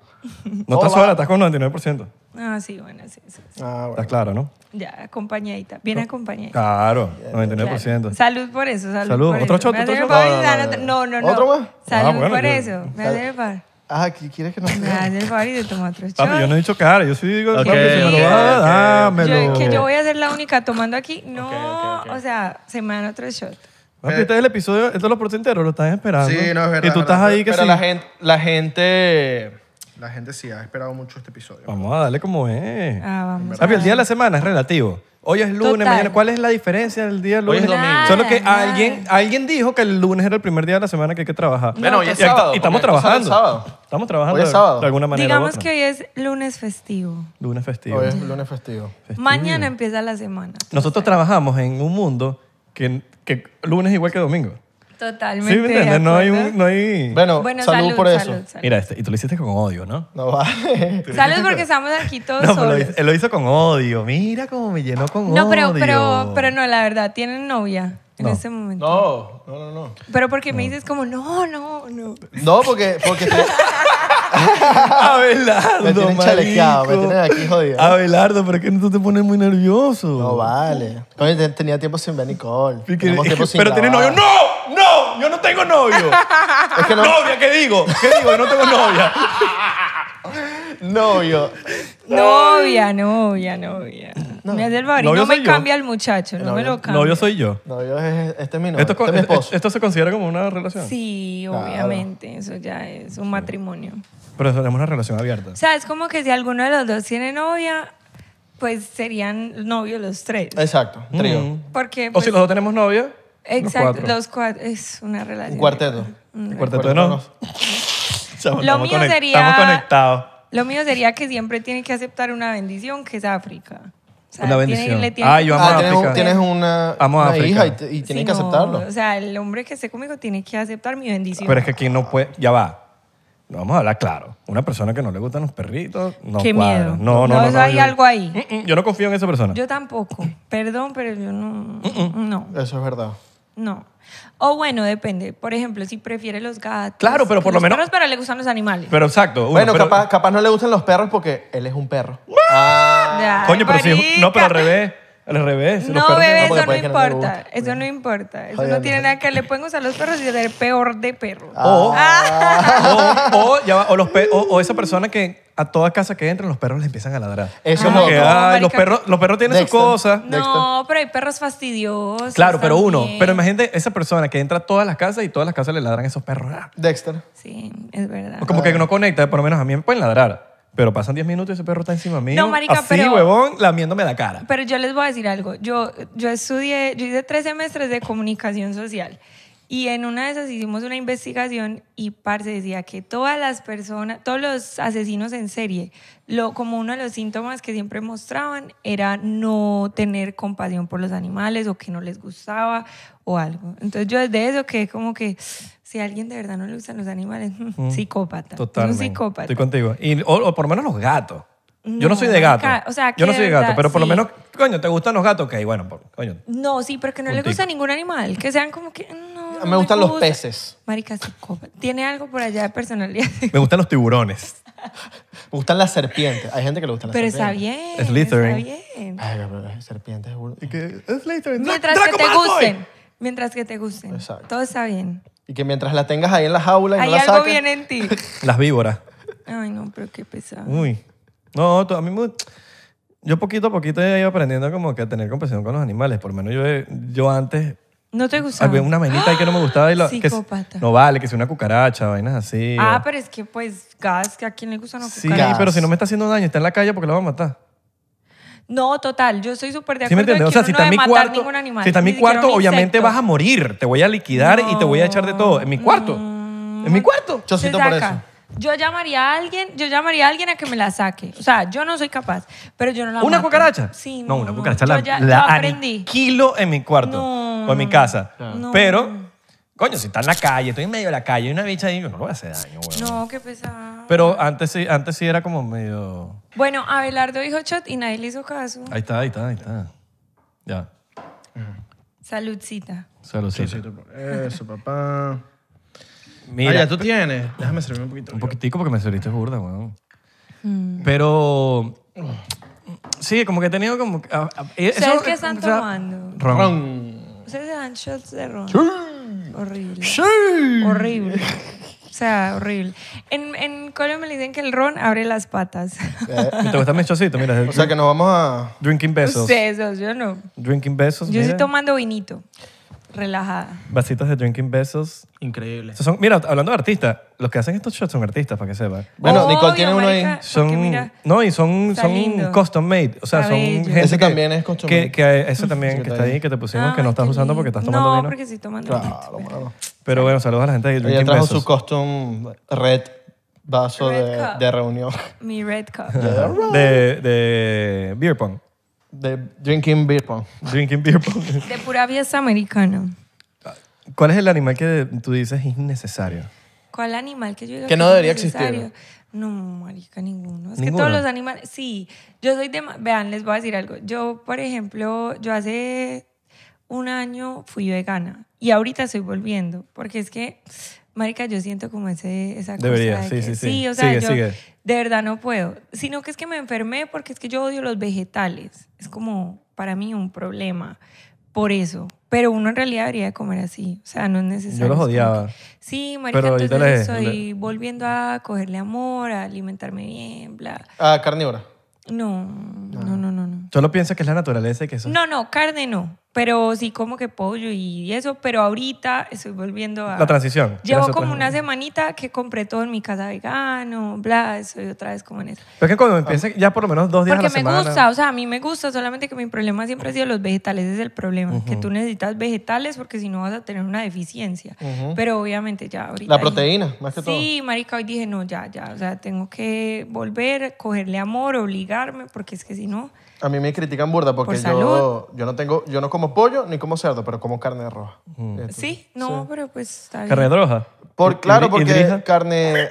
No oh, estás sola, estás con 99%. Ah, sí, bueno, sí. sí, Ah, bueno. Está claro, ¿no? Ya, acompañadita. Bien acompañadita. Claro, 99%. Salud por eso, salud. Salud. Por ¿Otro shot? ¿Otro shot? No, no, no. ¿Otro más? Salud ah, por eso. Me hace el par. Ah, ¿quieres que no Me hace el favor y te toma otro shot. Papi, yo no he dicho cara, yo sí digo, papi, si me lo que yo voy a ser la única tomando aquí. No, o sea, se me dan otro shot. Papi, este es el episodio, esto es lo por entero, lo estás esperando. Sí, no, es verdad. Y tú estás ahí que Pero la gente, la gente la gente sí ha esperado mucho este episodio. Vamos a darle como es. Ah, el día de la semana es relativo. Hoy es lunes, mañana. ¿Cuál es la diferencia del día lunes? Hoy es domingo. Solo que alguien, alguien dijo que el lunes era el primer día de la semana que hay que trabajar. Bueno, hoy es Y, sábado. y estamos trabajando. sábado. Estamos trabajando de- alguna manera. Digamos que hoy es lunes festivo. Lunes festivo. Hoy es lunes festivo. Mañana empieza la semana. Nosotros trabajamos en un mundo que, que lunes igual que domingo. Totalmente. Sí, ¿me entiendes? No hay, no hay... Bueno, Bueno, salud, por eso. Mira, este- y tú lo hiciste con odio, ¿no? No vale. Salud porque estamos aquí todos lo solos. hizo, él lo hizo con odio. Mira cómo me llenó con odio. No, pero, pero, pero no, la verdad, tienen novia en ese este momento. No, no, no, no. Pero porque me dices como, no, no, no. No, porque, porque te- Abelardo, Me tienen chalequeado, me tienen aquí jodido. Abelardo, pero es que tú te pones muy nervioso. no vale. Oye, tenía tiempo sin ver Nicole. tiempo sin pero tiene novio. ¡No! ¡No! yo no tengo novio. Novia, ¿qué digo? ¿Qué digo? Yo no tengo novia. Novio. Novia, novia, novia. Me hace el barrio. no me cambia el muchacho, no, me lo cambia. Novio soy yo. Novio es, este es mi novio. Esto, este mi esposo. esto se considera como una relación. Sí, obviamente, eso ya es un matrimonio. Pero tenemos una relación abierta. O sea, es como que si alguno de los dos tiene novia, pues serían novios los tres. Exacto, trío. Mm. Porque O si pues, los dos tenemos novia, Exacto, los cuatro. Es una relación. Un cuarteto. Un cuarteto de no. Lo mío sería. Estamos conectados. Lo mío sería que siempre tiene que aceptar una bendición, que es África. una bendición. ah, yo amo África. Tienes, una, amo hija y, tienes que aceptarlo. o sea, el hombre que esté conmigo tiene que aceptar mi bendición. Pero es que aquí no puede. Ya va. Vamos a hablar claro. Una persona que no le gustan los perritos, no Qué miedo. No, no, no. no, hay algo ahí. Mm, mm, yo no confío en esa persona. Yo tampoco. Perdón, pero yo no. Mm, no. Eso es verdad. No. O bueno, depende. Por ejemplo, si prefiere los gatos. Claro, pero por lo menos. Los perros, pero le gustan los animales. Pero exacto. bueno, capaz, capaz no le gustan los perros porque él es un perro. Coño, pero si No, pero al revés. Al revés. No, bebé, eso no importa. Eso no importa. Eso no tiene nada que le pueden usar los perros y ser peor de perro. O, esa persona que a toda casa que entran, los perros le empiezan a ladrar. Eso es como que, oh, los perros, los perros tienen sus cosas. No, pero hay perros fastidiosos. Claro, pero uno. Pero imagínate esa persona que entra a todas las casas y todas las casas le ladran esos perros. Dexter. Sí, es verdad. como que no conecta, por lo menos a mí me pueden ladrar. Pero pasan 10 minutos y ese perro está encima mío. No, marica, así, huevón, lamiéndome la cara. Pero yo les voy a decir algo. Yo, yo estudié, yo hice tres semestres de comunicación social. Y en una de esas hicimos una investigación y parce decía que todas las personas, todos los asesinos en serie, lo, como uno de los síntomas que siempre mostraban era no tener compasión por los animales o que no les gustaba o algo. Entonces yo desde eso que como que si alguien de verdad no le gustan los animales, mm. psicópata. Totalmente. un psicópata. Estoy contigo. Y, o, por lo menos los gatos. yo no soy de gato. O sea, yo no soy de gato, pero por lo menos, coño, ¿te gustan los gatos? Ok, bueno, coño. No, sí, pero que no le gusta ningún animal. Que sean como que. Mm, no, me, gustan los peces. Marica, psicópata. Tiene algo por allá de personalidad. me gustan los tiburones. me gustan las serpientes. Hay gente que le gustan las serpientes. Pero está bien. es Está bien. Ay, serpientes es Slytherin. Mientras que te gusten. Mientras que te gusten. Exacto. Todo está bien. Y que mientras la tengas ahí en la jaula y la saques... ¿Hay algo bien en ti. Las víboras. Ay, no, pero qué pesado. Uy. No, tú- a mí me- Yo poquito a poquito he ido aprendiendo como que a tener compasión con los animales. Por lo menos yo, yo antes ¿No te gustaba? había una vainita ahí que no me gustaba. Y que no vale, que sea una cucaracha, vainas así. Ah, pero es que pues gas, que a quién le gustan los sí, pero si no me está haciendo daño, está en la calle porque la va a matar. No, total, yo soy súper de acuerdo. ¿Sí me si no está mi cuarto, animal, si está mi cuarto, obviamente vas a morir, te voy a liquidar y te voy a echar de todo. En mi cuarto, en mi mm. cuarto. Yo siento por eso. Yo llamaría a alguien, yo llamaría a alguien a que me la saque. O sea, yo no soy capaz, pero yo no la ¿Una cucaracha? Sí. No, una cucaracha la, ya, en mi cuarto o en mi casa. Pero Coño, si está en la calle, estoy en medio de la calle, hay una bicha ahí, yo no lo voy a hacer daño, güey. No, qué pesado. Pero antes sí, antes sí era como medio. Bueno, Abelardo dijo shot y nadie le hizo caso. Ahí está, ahí está, ahí está. Ya. Saludcita. Saludcita. Eso, papá. Mira, ah, ya tú tienes. Déjame servirme un poquito. un poquitico porque me serviste burda, weón. Hmm. Pero. Sí, como que he tenido como. Ah, ah, ¿Sabes qué están tomando? Ron. Ustedes se dan shots de ron horrible. Sí. Horrible. O sea, horrible. En, en Colombia le dicen que el ron abre las patas. Eh, ¿Te gusta mechocito, Mira, o sea que nos vamos a... Drinking besos. Besos, yo no. Drinking besos, Yo estoy tomando vinito relajada. Vasitos de Drinking vessels. Increíble. mira, hablando de artistas, los que hacen estos shots son artistas, para que sepan. Bueno, Nicole tiene uno ahí. Son, no, y son, son custom made. O sea, son gente. Ese también es custom made. Ese también que está ahí, que te pusimos, ah, que no estás usando porque estás tomando no, porque sí tomando Claro, vino. Pero bueno, saludos a la gente de Ella trajo su custom red vaso de, reunión. Mi red cup. de Beer Pong. De Drinking Beer Pong. Drinking Beer Pong. De pura belleza americana. ¿Cuál es el animal que tú dices es innecesario? ¿Cuál animal que yo digo que no debería existir? No, marica, ninguno. Es que todos los animales, sí. Yo soy de, vean, les voy a decir algo. Yo, por ejemplo, yo hace un año fui vegana y ahorita estoy volviendo porque es que Marica, yo siento como ese, esa cosa. de sí, sí, sí. Sí, o sea, de verdad no puedo. Sino que es que me enfermé porque es que yo odio los vegetales. Es como para mí un problema. Por eso. Pero uno en realidad debería comer así. O sea, no es necesario. Yo los odiaba. Sí, marica, entonces estoy volviendo a cogerle amor, a alimentarme bien, bla. Ah, carnívora. No, ah. no, no, no, no. Solo piensa que es la naturaleza y que eso. No, no, carne no. Pero sí como que pollo y eso. Pero ahorita estoy volviendo a. La transición. Llevo como una semanita que compré todo en mi casa vegano, bla, soy otra vez como en eso. Pero es que cuando empiece ya por lo menos dos días Porque a la me gusta, o sea, a mí me gusta, solamente que mi problema siempre ha sido los vegetales, ese es el problema. Que tú necesitas vegetales porque si no vas a tener una deficiencia. Pero obviamente ya ahorita. La proteína, más que todo. Sí, marica, hoy dije, no, ya, ya. O sea, tengo que volver, cogerle amor, obligar porque es que si no... A mí me critican burda porque yo, yo, no tengo, yo no como pollo ni como cerdo, pero como carne roja. Mm. Sí, no, pero pues ¿Carne roja? Por, claro, porque carne,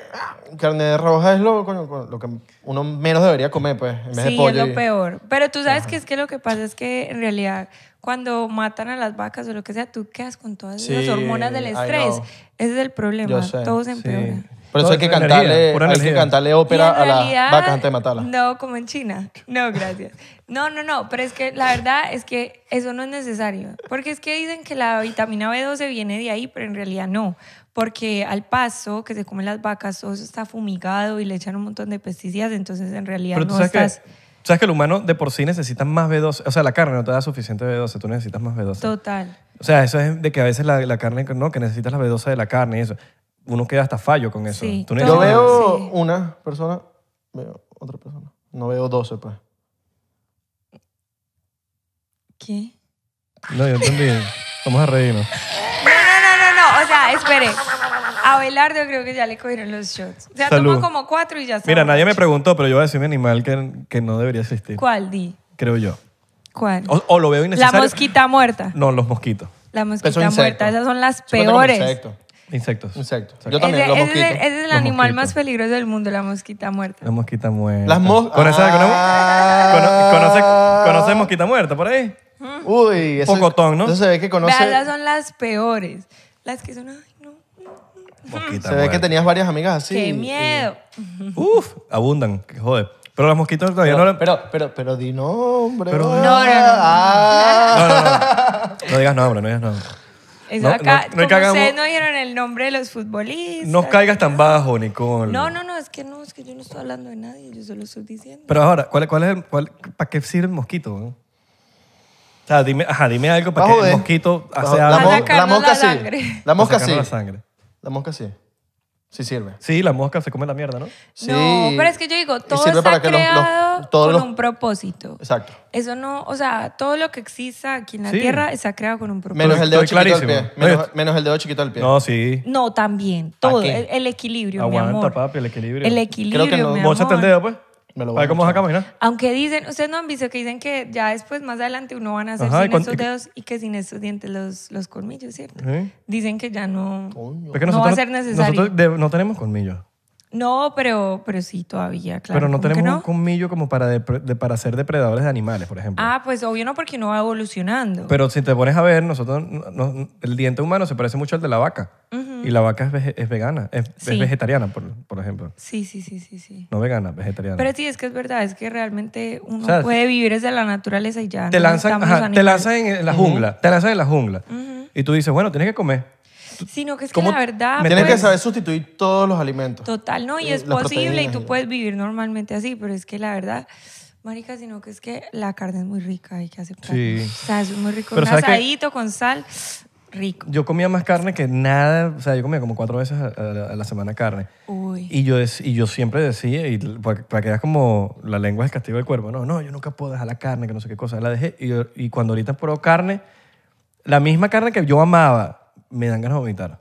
carne roja es lo, lo, que uno menos debería comer, pues, en vez sí, de pollo. es lo peor. Pero tú sabes que es que lo que pasa es que en realidad cuando matan a las vacas o lo que sea, tú quedas con todas esas las hormonas del estrés. Ese es el problema. Todos empeoran. Sí. Por eso hay que, cantarle, cantarle ópera a la vacas antes de No, como en China. No, gracias. No, no, no, pero es que la verdad es que eso no es necesario. Porque es que dicen que la vitamina B12 viene de ahí, pero en realidad no. Porque al paso que se comen las vacas, todo está fumigado y le echan un montón de pesticidas, entonces en realidad no sabes estás... Que... ¿Sabes que el humano de por sí necesita más B12? O sea, la carne no te da suficiente B12, tú necesitas más B12. Total. O sea, eso es de que a veces la, la carne, no, que necesitas la B12 de la carne y eso uno queda hasta fallo con eso. yo veo una persona, veo otra persona. No veo 12, pues. ¿Qué? No, yo entendí. Vamos a reírnos. No, no, no, no, no. O sea, espere. A Abelardo creo que ya le cogieron los shots. O sea, tomó como cuatro y ya está. Mira, nadie me preguntó, pero yo voy a decir un animal que, que no debería existir. ¿Cuál, Di? Creo yo. ¿Cuál? O, lo veo innecesario. La mosquita muerta. No, los mosquitos. La mosquita muerta. Esas son las peores. Perfecto. Insectos. Insectos. Yo también, es, los es, Es, el animal más peligroso del mundo, la mosquita muerta. La mosquita muerta. Las mos ¿Conoces ah. mosquita muerta por ahí? Uy, un Pocotón, ¿no? Entonces se ve que conoce. Esas son las peores. Las que son, ay, no. se ve que tenías varias amigas así. ¡Qué miedo! Uf, abundan, que joder. Pero las mosquitas todavía no Pero, pero, pero di nombre. No, no, ah. No, no, no. No digas nombre, no digas nombre como ustedes no oyeron el nombre de los futbolistas. No caigas tan bajo, Nicole. No, no, no, es que no, es que yo no estoy hablando de nadie, yo solo estoy diciendo. Pero ahora, ¿cuál, es ¿para qué sirve el mosquito? Eh? O sea, dime, ajá, dime algo para que el mosquito hace La, mosca sí. La mosca sí. La mosca sí. Sí sirve. Sí, la mosca se come la mierda, ¿no? Sí. No, pero es que yo digo, todo está creado con un propósito. Exacto. Eso no, o sea, todo lo que exista aquí en la Tierra está creado con un propósito. Menos el dedo chiquito del pie. Menos, menos el dedo chiquito del pie. No, sí. No, también, todo, el, equilibrio, mi Aguanta, papi, el equilibrio. El equilibrio, Creo que no- mi amor. el dedo, pues a ver cómo se a Aunque dicen, ustedes no han visto que dicen que ya después, más adelante, uno van a hacer sin esos dedos y que sin esos dientes los, los colmillos, ¿cierto? Dicen que ya no, no va a ser necesario. Nosotros no tenemos colmillos. No, pero, pero sí, todavía, claro. Pero no tenemos un colmillo como para, para ser depredadores de animales, por ejemplo. Ah, pues obvio no, porque no va evolucionando. Pero si te pones a ver, nosotros, el diente humano se parece mucho al de la vaca. Y la vaca es, vegana, es, vegetariana, por, ejemplo. Sí, sí, sí, sí, sí. No vegana, vegetariana. Pero sí, es que es verdad, es que realmente uno puede vivir desde la naturaleza y ya. Te, no te en la jungla, te lanzas en la jungla. Y tú dices, bueno, tienes que comer. Sino que es que la verdad... Me tienes que pues, saber sustituir todos los alimentos. Total, no, y, eh, es posible y tú puedes vivir normalmente así, pero es que la verdad... Marica, sino que es que la carne es muy rica, hay que aceptar. Sí. O sea, es muy rico. asadito con sal, rico. Yo comía más carne que nada, o sea, yo comía como cuatro veces a, la semana carne. Uy. Y yo, y yo siempre decía, y para, que veas como la lengua es castigo del cuerpo, no, no, yo nunca puedo dejar la carne, que no sé qué cosa, la dejé. Y, y cuando ahorita pruebo carne, la misma carne que yo amaba, me dan ganas de vomitar.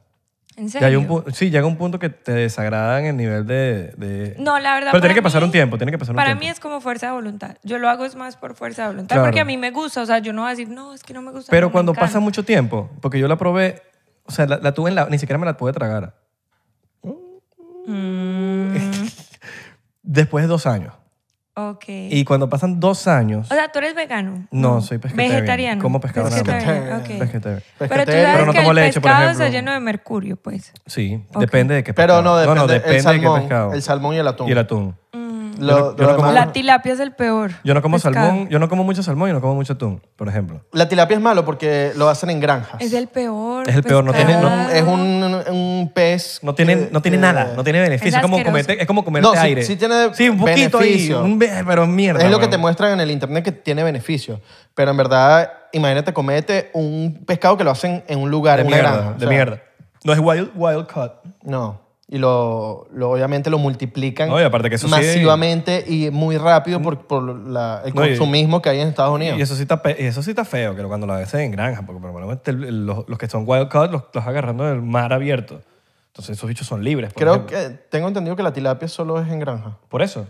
¿En serio? sí, llega un punto que te desagradan el nivel de... No, la verdad... Pero tiene que pasar un tiempo, tiene que pasar un para tiempo. Para mí es como fuerza de voluntad. Yo lo hago es más por fuerza de voluntad porque a mí me gusta. O sea, yo no voy a decir, no, es que no me gusta. Pero cuando pasa mucho tiempo, porque yo la probé, o sea, la, tuve en la... Ni siquiera me la pude tragar. Mm. Después de dos años. Ok. Y cuando pasan dos años. O sea, ¿tú eres vegano? No, soy pescador. Vegetariano. Como pescador. Vegetariano. Pero tú sabes no que tomo el leche, por pescado está lleno de mercurio, pues. Sí, depende de qué pescado. Pero no, depende, de qué salmón, el salmón y el atún. Y el atún. La tilapia es el peor. Yo no como salmón, yo no como mucho salmón y no como mucho atún, por ejemplo. La tilapia es malo porque lo hacen en granjas. Es el peor. Es el peor, no Es un- un, pez. No tiene, no tiene nada, no tiene beneficio. Es, como comer es como No, sí- tiene un poquito ahí, beneficio. mierda. Es lo que te muestran en el internet que tiene beneficio Pero en verdad, imagínate comete un pescado que lo hacen en un lugar, De en mierda, mierda. No es wild, wild cut. No. Y lo, obviamente lo multiplican masivamente y muy rápido por, por la, el consumismo que hay en Estados Unidos. Y eso sí está, eso sí está feo, que cuando lo hacen en granja, porque normalmente este, los, que son wild-caught los, los agarrando en el mar abierto. Entonces esos bichos son libres. creo que tengo entendido que la tilapia solo es en granja. Por eso.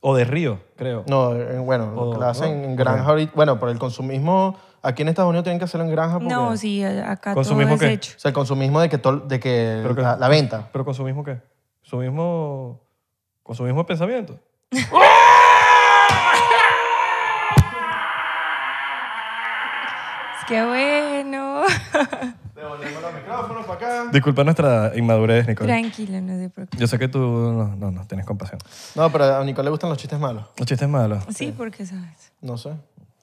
O de río, creo. No, eh, bueno, lo la hacen en granja ahorita, bueno, por el consumismo Aquí en Estados Unidos tienen que hacerlo en granja porque No, sí, acá todo es hecho. O sea, el consumismo de que, de que, la, venta. ¿Pero consumismo qué? ¿Consumismo, consumismo de pensamiento? Qué bueno. Disculpa nuestra inmadurez, Nicole. Tranquila, no te preocupes. Yo sé que tú no, no, no tienes compasión. No, pero a Nicole le gustan los chistes malos. Los chistes malos. Sí, porque sabes. No sé.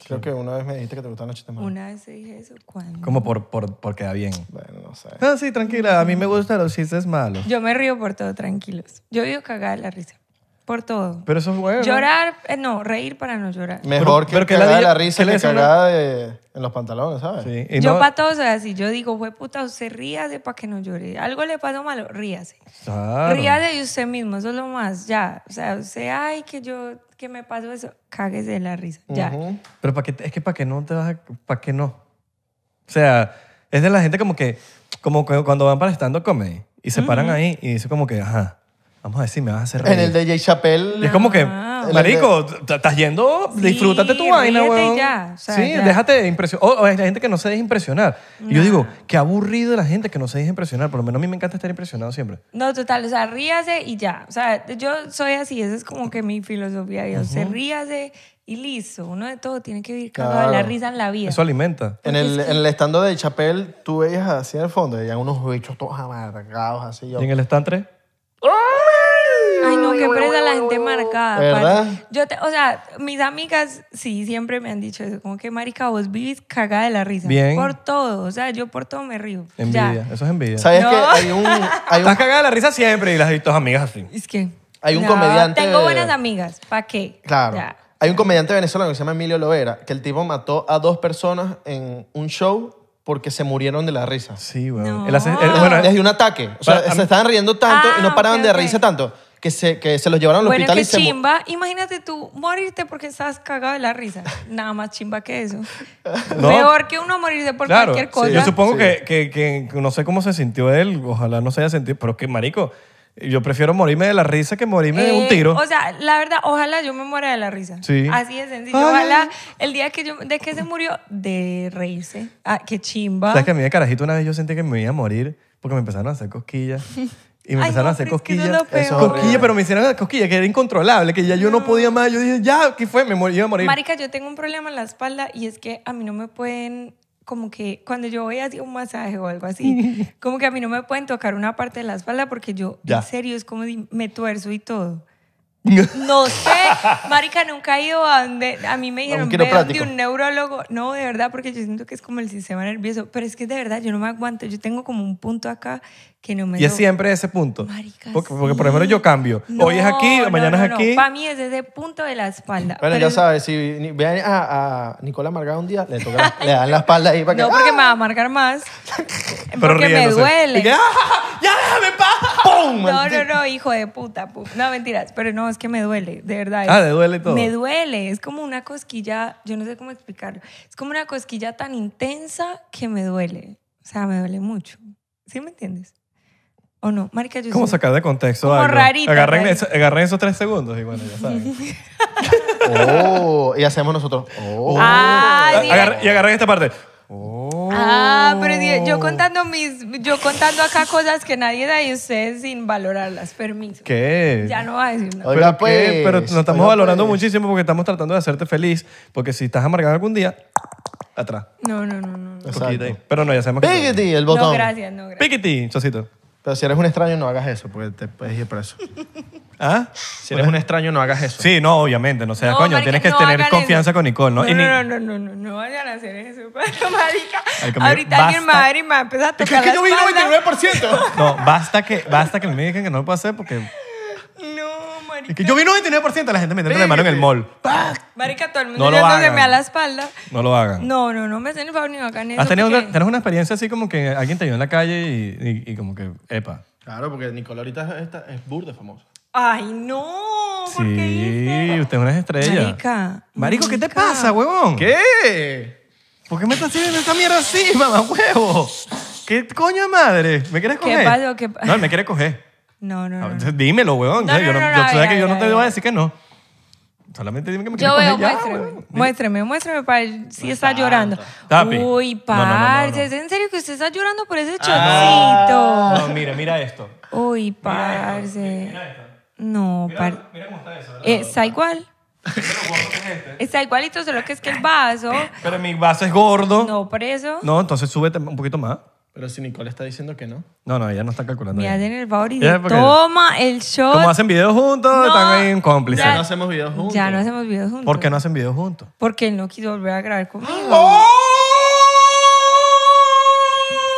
Creo que una vez me dijiste que te gustaban los chistes malos. Una vez se dije eso, ¿cuándo? Como por, por, por quedar bien. Bueno, no sé. Ah, sí, tranquila, a mí me mm. gustan los chistes malos. Yo me río por todo, tranquilos. Yo vivo cagada de la risa por todo. Pero eso es bueno. Llorar, eh, no, reír para no llorar. Mejor que, pero la, la risa le de, en los pantalones, ¿sabes? Sí, y yo para todos así. Yo digo, fue puta, usted ríase para que no llore. Algo le pasó malo, ríase. Ríase de usted mismo, eso es lo más, ya. O sea, usted, ay, que yo, que me pasó eso. Cáguese de la risa, ya. Pero para que, es que para que no te vas a, para que no. O sea, es de la gente como que, como cuando van para stand-up comedy y se paran ahí y dicen como que, ajá vamos a decir, me vas a hacer reír. En el de Jay Chappelle. es como que, ah, marico, estás yendo, disfrútate tu vaina, güey. sí, déjate impresionar. O, hay gente que no se deja impresionar. Y yo digo, qué aburrido la gente que no se deja impresionar. Por lo menos a mí me encanta estar impresionado siempre. No, total, o sea, ríase y ya. O sea, yo soy así, esa es como que mi filosofía. Yo se ríase y listo. Uno de todo tiene que vivir con la risa en la vida. Eso alimenta. En el, en el estando de Chappelle, tú veías así en el fondo, veían unos bichos todos amargados así. Y en el stand 3, Ay, no, qué presa la gente marcada. ¿Verdad? Yo te, o sea, mis amigas sí siempre me han dicho eso, como que marica, vos vivís cagada de la risa. Bien. Por todo, o sea, yo por todo me río. Envidia, eso es envidia. ¿Sabes qué? que hay un, hay un... Estás cagada de la risa siempre y las has amigas así. Es que... Hay un comediante... Tengo buenas amigas, ¿para qué? Claro. Hay un comediante venezolano que se llama Emilio Loera, que el tipo mató a dos personas en un show porque se murieron de la risa. Sí, güey. Desde un ataque. O sea, se estaban riendo tanto y no ah, paraban de reírse tanto que se, que se los llevaron al hospital y se chimba. Imagínate tú morirte porque estabas cagado de la risa. Nada más chimba que eso. Peor que uno morirse por cualquier cosa. yo supongo que, que- que- que no sé cómo se sintió él, ojalá no se haya sentido, pero qué marico, yo prefiero morirme de la risa que morirme de un eh, tiro. O sea, la verdad, ojalá yo me muera de la risa. Sí. Así de sencillo. Ojalá el día que yo, de qué se murió, de reírse. Ah, qué chimba. ¿Sabes que a mí de carajito una vez yo sentí que me iba a morir porque me empezaron a hacer cosquillas? Y me empezaron a hacer cosquillas. Es pero me hicieron cosquillas, que era incontrolable, que ya yo no. no podía más. Yo dije, ya, ¿qué fue? Me iba a morir. Marica, yo tengo un problema en la espalda y es que a mí no me pueden como que cuando yo voy a hacer un masaje o algo así, como que a mí no me pueden tocar una parte de la espalda porque yo, en serio, es como me tuerzo y todo. No sé, marica, nunca he ido a donde, a mí me dijeron, un de un neurólogo, no, de verdad, porque yo siento que es como el sistema nervioso, pero es que de verdad yo no me aguanto, yo tengo como un punto acá que no me y es siempre ese punto. porque, por ejemplo yo cambio. Hoy es aquí, mañana es aquí. Para mí es ese punto de la espalda. Bueno, Pero... ya sabes, si vean a, a Nicola un día, le, le dan la espalda ahí para que. No, porque ¡Ah! me va a marcar más. porque me duele. Ah, ¡Ya déjame pa ¡Pum! No, no, no, hijo de puta. No, mentiras. Pero no, es que me duele, de verdad. Ah, le duele todo. Me duele. Es como una cosquilla, yo no sé cómo explicarlo. Es como una cosquilla tan intensa que me duele. O sea, me duele mucho. ¿Sí me entiendes? ¿O no? ¿Cómo sacar de contexto algo? rarito. agarren, agarren esos tres segundos y bueno, ya saben. Oh, y hacemos nosotros. Oh. Oh. Ah, y agarren esta parte. Ah, pero yo contando mis, yo contando acá cosas que nadie da y ustedes sin valorarlas. Permiso. ¿Qué? Ya no va a decir nada. Oiga, ¿Pero pues, Pero nos estamos valorando pues. muchísimo porque estamos tratando de hacerte feliz. Porque si estás amargado algún día, atrás. No, no, no, no. Exacto. Pero no, ya sabemos que... el botón. No, gracias, no, gracias. Piquiti, chocito. Pero si eres un extraño, no hagas eso, porque te puedes ir preso. ¿Ah? Si eres un extraño, no hagas eso. Sí, no, obviamente, no seas coño. Tienes que tener confianza con Nicole, ¿no? No, no, no, no, no, vayan a hacer eso, pero, pues, marica. Ahorita alguien madre y me va a empezar a tocar la espalda. 99%? No, basta que, basta que me digan que no lo puedo hacer porque yo vi 99% de la gente metiendo la mano en el mall. Marica, todo el mundo No lo a la espalda. No lo hagan. No, no, no me hacen el favor ni me hagan ¿Has tenido una, experiencia así como que alguien te vio en la calle y, como que, epa? Claro, porque Nicolás ahorita es, es burda famosa. Ay, no. ¿Por qué Sí, usted es una estrella. Marica. Marico, ¿qué te pasa, huevón? ¿Qué? ¿Por qué me estás haciendo esta mierda así, mamá huevo? ¿Qué coño madre? ¿Me quieres ¿Qué coger? ¿Qué palo No, me quiere coger. Ah, no, no, no. Dímelo, weón. yo no, no te voy a decir que no. Solamente dime que me quiero coger muéstrame, ya, muéstrame, muéstrame para si está llorando. Uy, parce, ¿es en serio que usted está llorando por ese ah, chocito? no, mira, mira esto. Uy, parce. No, mira cómo está eso. Eh, está igual. Este. Está igualito, solo que es que el vaso. Pero mi vaso es gordo. No, por eso. No, entonces súbete un poquito más. Pero si Nicole está diciendo que no. No, no, ella no está calculando. Ya tiene el y toma el show. Como hacen videos juntos, están ahí en cómplices. Ya no hacemos videos juntos. ya no hacemos videos juntos. ¿Por qué no hacen videos juntos? Porque él no quiso volver a grabar conmigo. ¡Oh!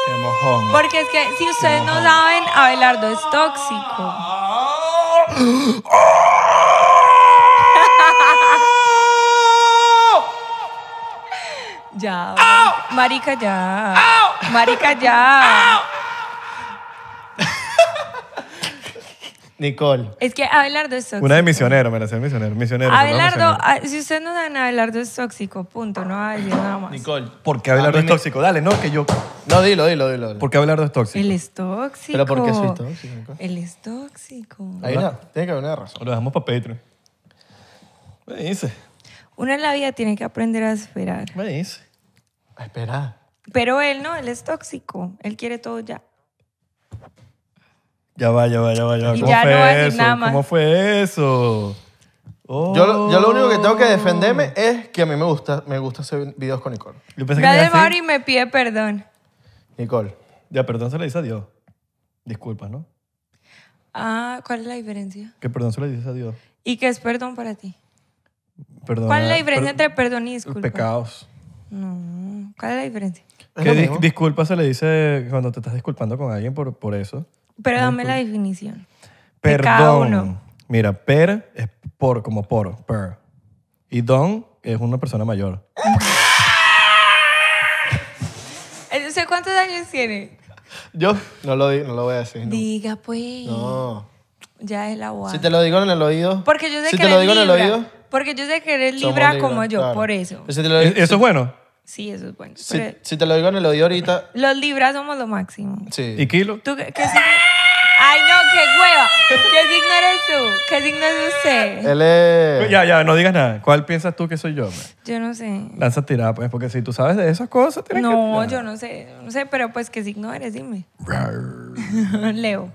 Qué mojón. Porque es que si ustedes no saben, Abelardo es tóxico. ¡Ah! Ya, ¡Ah! marica, ya. ¡Ah! marica, ya. Nicole. Es que Abelardo es tóxico. Una de misionero, me la sé misionero. Misionero. Abelardo, ah, si ustedes no saben, Abelardo es tóxico. Punto. No hay nada más. Nicole. ¿Por qué Abelardo ah, es tóxico? Dale, no, que yo. No, dilo, dilo, dilo. ¿Por qué Abelardo es tóxico? Él es tóxico. ¿Pero por qué soy tóxico, Él es tóxico. Ahí no. tiene que haber una razón. Lo dejamos para Patreon. Me dice, Uno en la vida tiene que aprender a esperar. me dice. A esperar. Pero él no, él es tóxico. Él quiere todo ya. Ya va, ya va, ya va, ya va. ¿Cómo, ya fue, no va eso? nada más. ¿Cómo fue eso? Yo, lo- yo lo único que tengo que oh. defenderme es que a mí me gusta, me gusta hacer videos con Nicole. Yo pensé que me me pide perdón. Nicole. Ya, perdón se le dice a Dios. Disculpa, ¿no? Ah, ¿cuál es la diferencia? Que perdón se le dice a Dios. ¿Y qué es perdón para ti? Perdón. ¿Cuál es la diferencia entre perdón y disculpa? Pecados. No, ¿cuál es la diferencia? ¿Qué disculpas disculpa se le dice cuando te estás disculpando con alguien por, por eso? Pero dame la definición. Perdón. Mira, per es por, como por, per. Y don es una persona mayor. Entonces, ¿cuántos años tiene? Yo no lo, no lo voy a decir. Diga, pues. No. Ya es la guada. Si te lo digo en el oído. Porque yo sé si que te lo digo en el oído. Porque yo sé que eres libra como yo, por eso. ¿E-, ¿Eso es bueno? Sí, eso es bueno. Si, te lo digo, no lo digo ahorita. Los libras somos lo máximo. Sí. ¿Y kilo? qué, Ay, no, qué hueva. ¿Qué signo eres tú? ¿Qué signo es usted? Él es. Ya, ya, no digas nada. ¿Cuál piensas tú que soy yo? Yo no sé. Lanza tirada, pues, porque si tú sabes de esas cosas, tienes No, yo no sé. No sé, pero pues, ¿qué signo eres? Dime. Leo.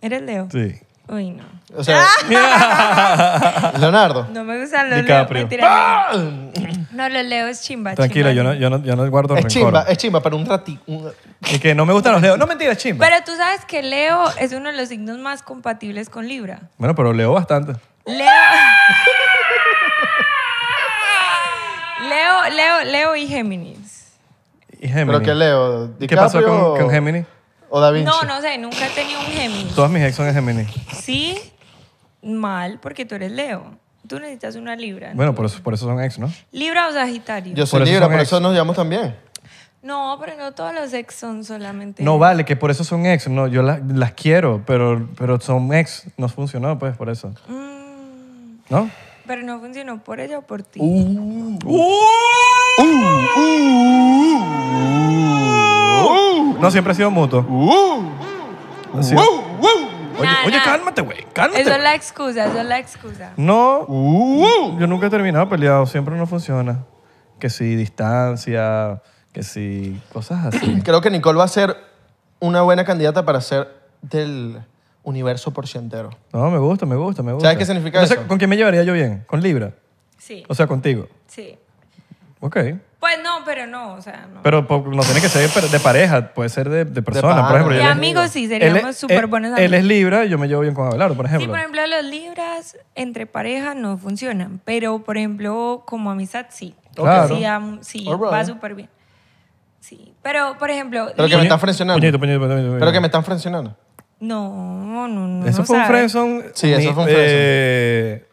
¿Eres Leo? Sí. Uy, no. O sea, Leonardo. No me gustan los Leos. ¡Ah! No, los leo es chimba. Tranquila, Yo, no, yo, no, yo no guardo Es chimba, es chimba, pero un ratito. Y que no me gustan los Leo. No, mentira, es chimba. Pero tú sabes que Leo es uno de los signos más compatibles con Libra. Bueno, pero leo bastante. Leo. Leo, Leo, y Géminis. Y Géminis. ¿Pero qué leo? qué pasó con, Géminis? ¿O Da No, no sé, nunca he tenido un Géminis. Todas mis ex son en Géminis. Sí, mal, porque tú eres Leo. Tú necesitas una Libra. Bueno, por eso, por eso son ex, ¿no? Libra o Sagitario. Yo soy Libra, por eso nos llamamos también. No, pero no todos los ex son solamente. No vale, que por eso son ex. No, yo las quiero, pero, pero son ex. nos funcionó, pues, por eso. Mm. ¿No? pero no funcionó por ella o por ti. Uh. Uh. Uh. No, siempre ha sido mutuo. Ha Oye, cálmate, güey. Cálmate. Eso es la excusa, eso es la excusa. No. Uh. yo nunca he terminado peleado. Siempre no funciona. Que si distancia, que si cosas así. Creo que Nicole va a ser una buena candidata para ser del universo por si entero. No, me gusta, me gusta, me gusta. ¿Sabes qué significa eso? ¿Con quién me llevaría yo bien? ¿Con Libra? Sí. O sea, contigo. Sí. Ok. Pues no, pero no, o sea, no. Pero pues, no tiene que ser de- pareja, puede ser de, de personas. por ejemplo, De amigos sí, seríamos súper buenos amigos. él es Libra, yo me llevo bien con Abelardo, por ejemplo. Sí, por ejemplo, los libras entre pareja no funcionan, pero por ejemplo, como amistad sí. Claro. Sí, va súper bien. Sí, pero por ejemplo, Pero que me están frencionando. Pero que me están frencionando. No, no, no. Eso fue un frenzón. Sí, eso fue un frenzón. Eh,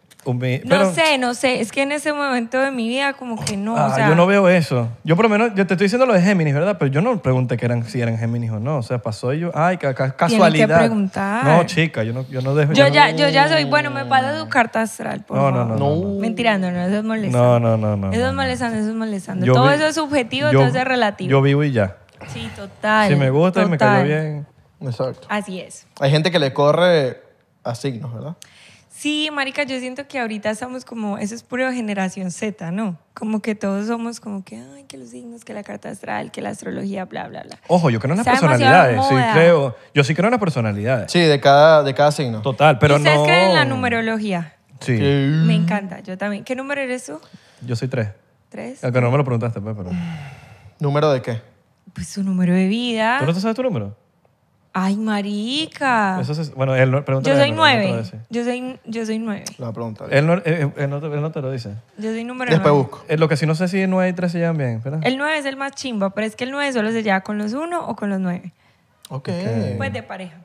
no sé, no sé. Es que en ese momento de mi vida como que no. Ah, o sea, yo no veo eso. Yo por lo menos, yo te estoy diciendo lo de Géminis, ¿verdad? Pero yo no pregunté que eran, si eran Géminis o no. O sea, pasó y yo, ay, casualidad tienes casualidad. preguntar. No, chica, yo no, yo no dejo. Yo, yo ya, yo ya soy, bueno, me pasa tu mm. carta astral, por no, favor. No, no, no, Mentira, no, no, eso es molestando. No, no, no, Eso es molestando, eso es molestando. todo eso es subjetivo, todo eso es relativo. Yo vivo y ya. Sí, total. Si me gusta y me cayó bien. Exacto. Así es. Hay gente que le corre a signos, ¿verdad? Sí, Marica, yo siento que ahorita estamos como, eso es puro generación Z, ¿no? Como que todos somos como que, ay, que los signos, que la carta astral, que la astrología, bla, bla, bla. Ojo, yo creo en las personalidades, sí, creo. Yo sí creo en las personalidades. Sí, de cada, de cada signo. Total, pero ¿Ustedes no. creen en la numerología? Sí. Me encanta, yo también. ¿Qué número eres tú? Yo soy tres. ¿Tres? Aunque no me lo preguntaste, pues, pero. ¿Número de qué? Pues su número de vida. ¿Tú no te sabes tu número? Ay, marica. Eso es, bueno, él yo soy nueve. yo, soy, yo soy nueve. La pregunta. Él no, eh, eh, él, no, te lo dice. Yo soy número Después busco. Eh, lo que sí no sé si el nueve y tres se llevan bien. ¿verdad? El nueve es el más chimba, pero es que el nueve solo se lleva con los uno o con los nueve. Ok. Pues de pareja.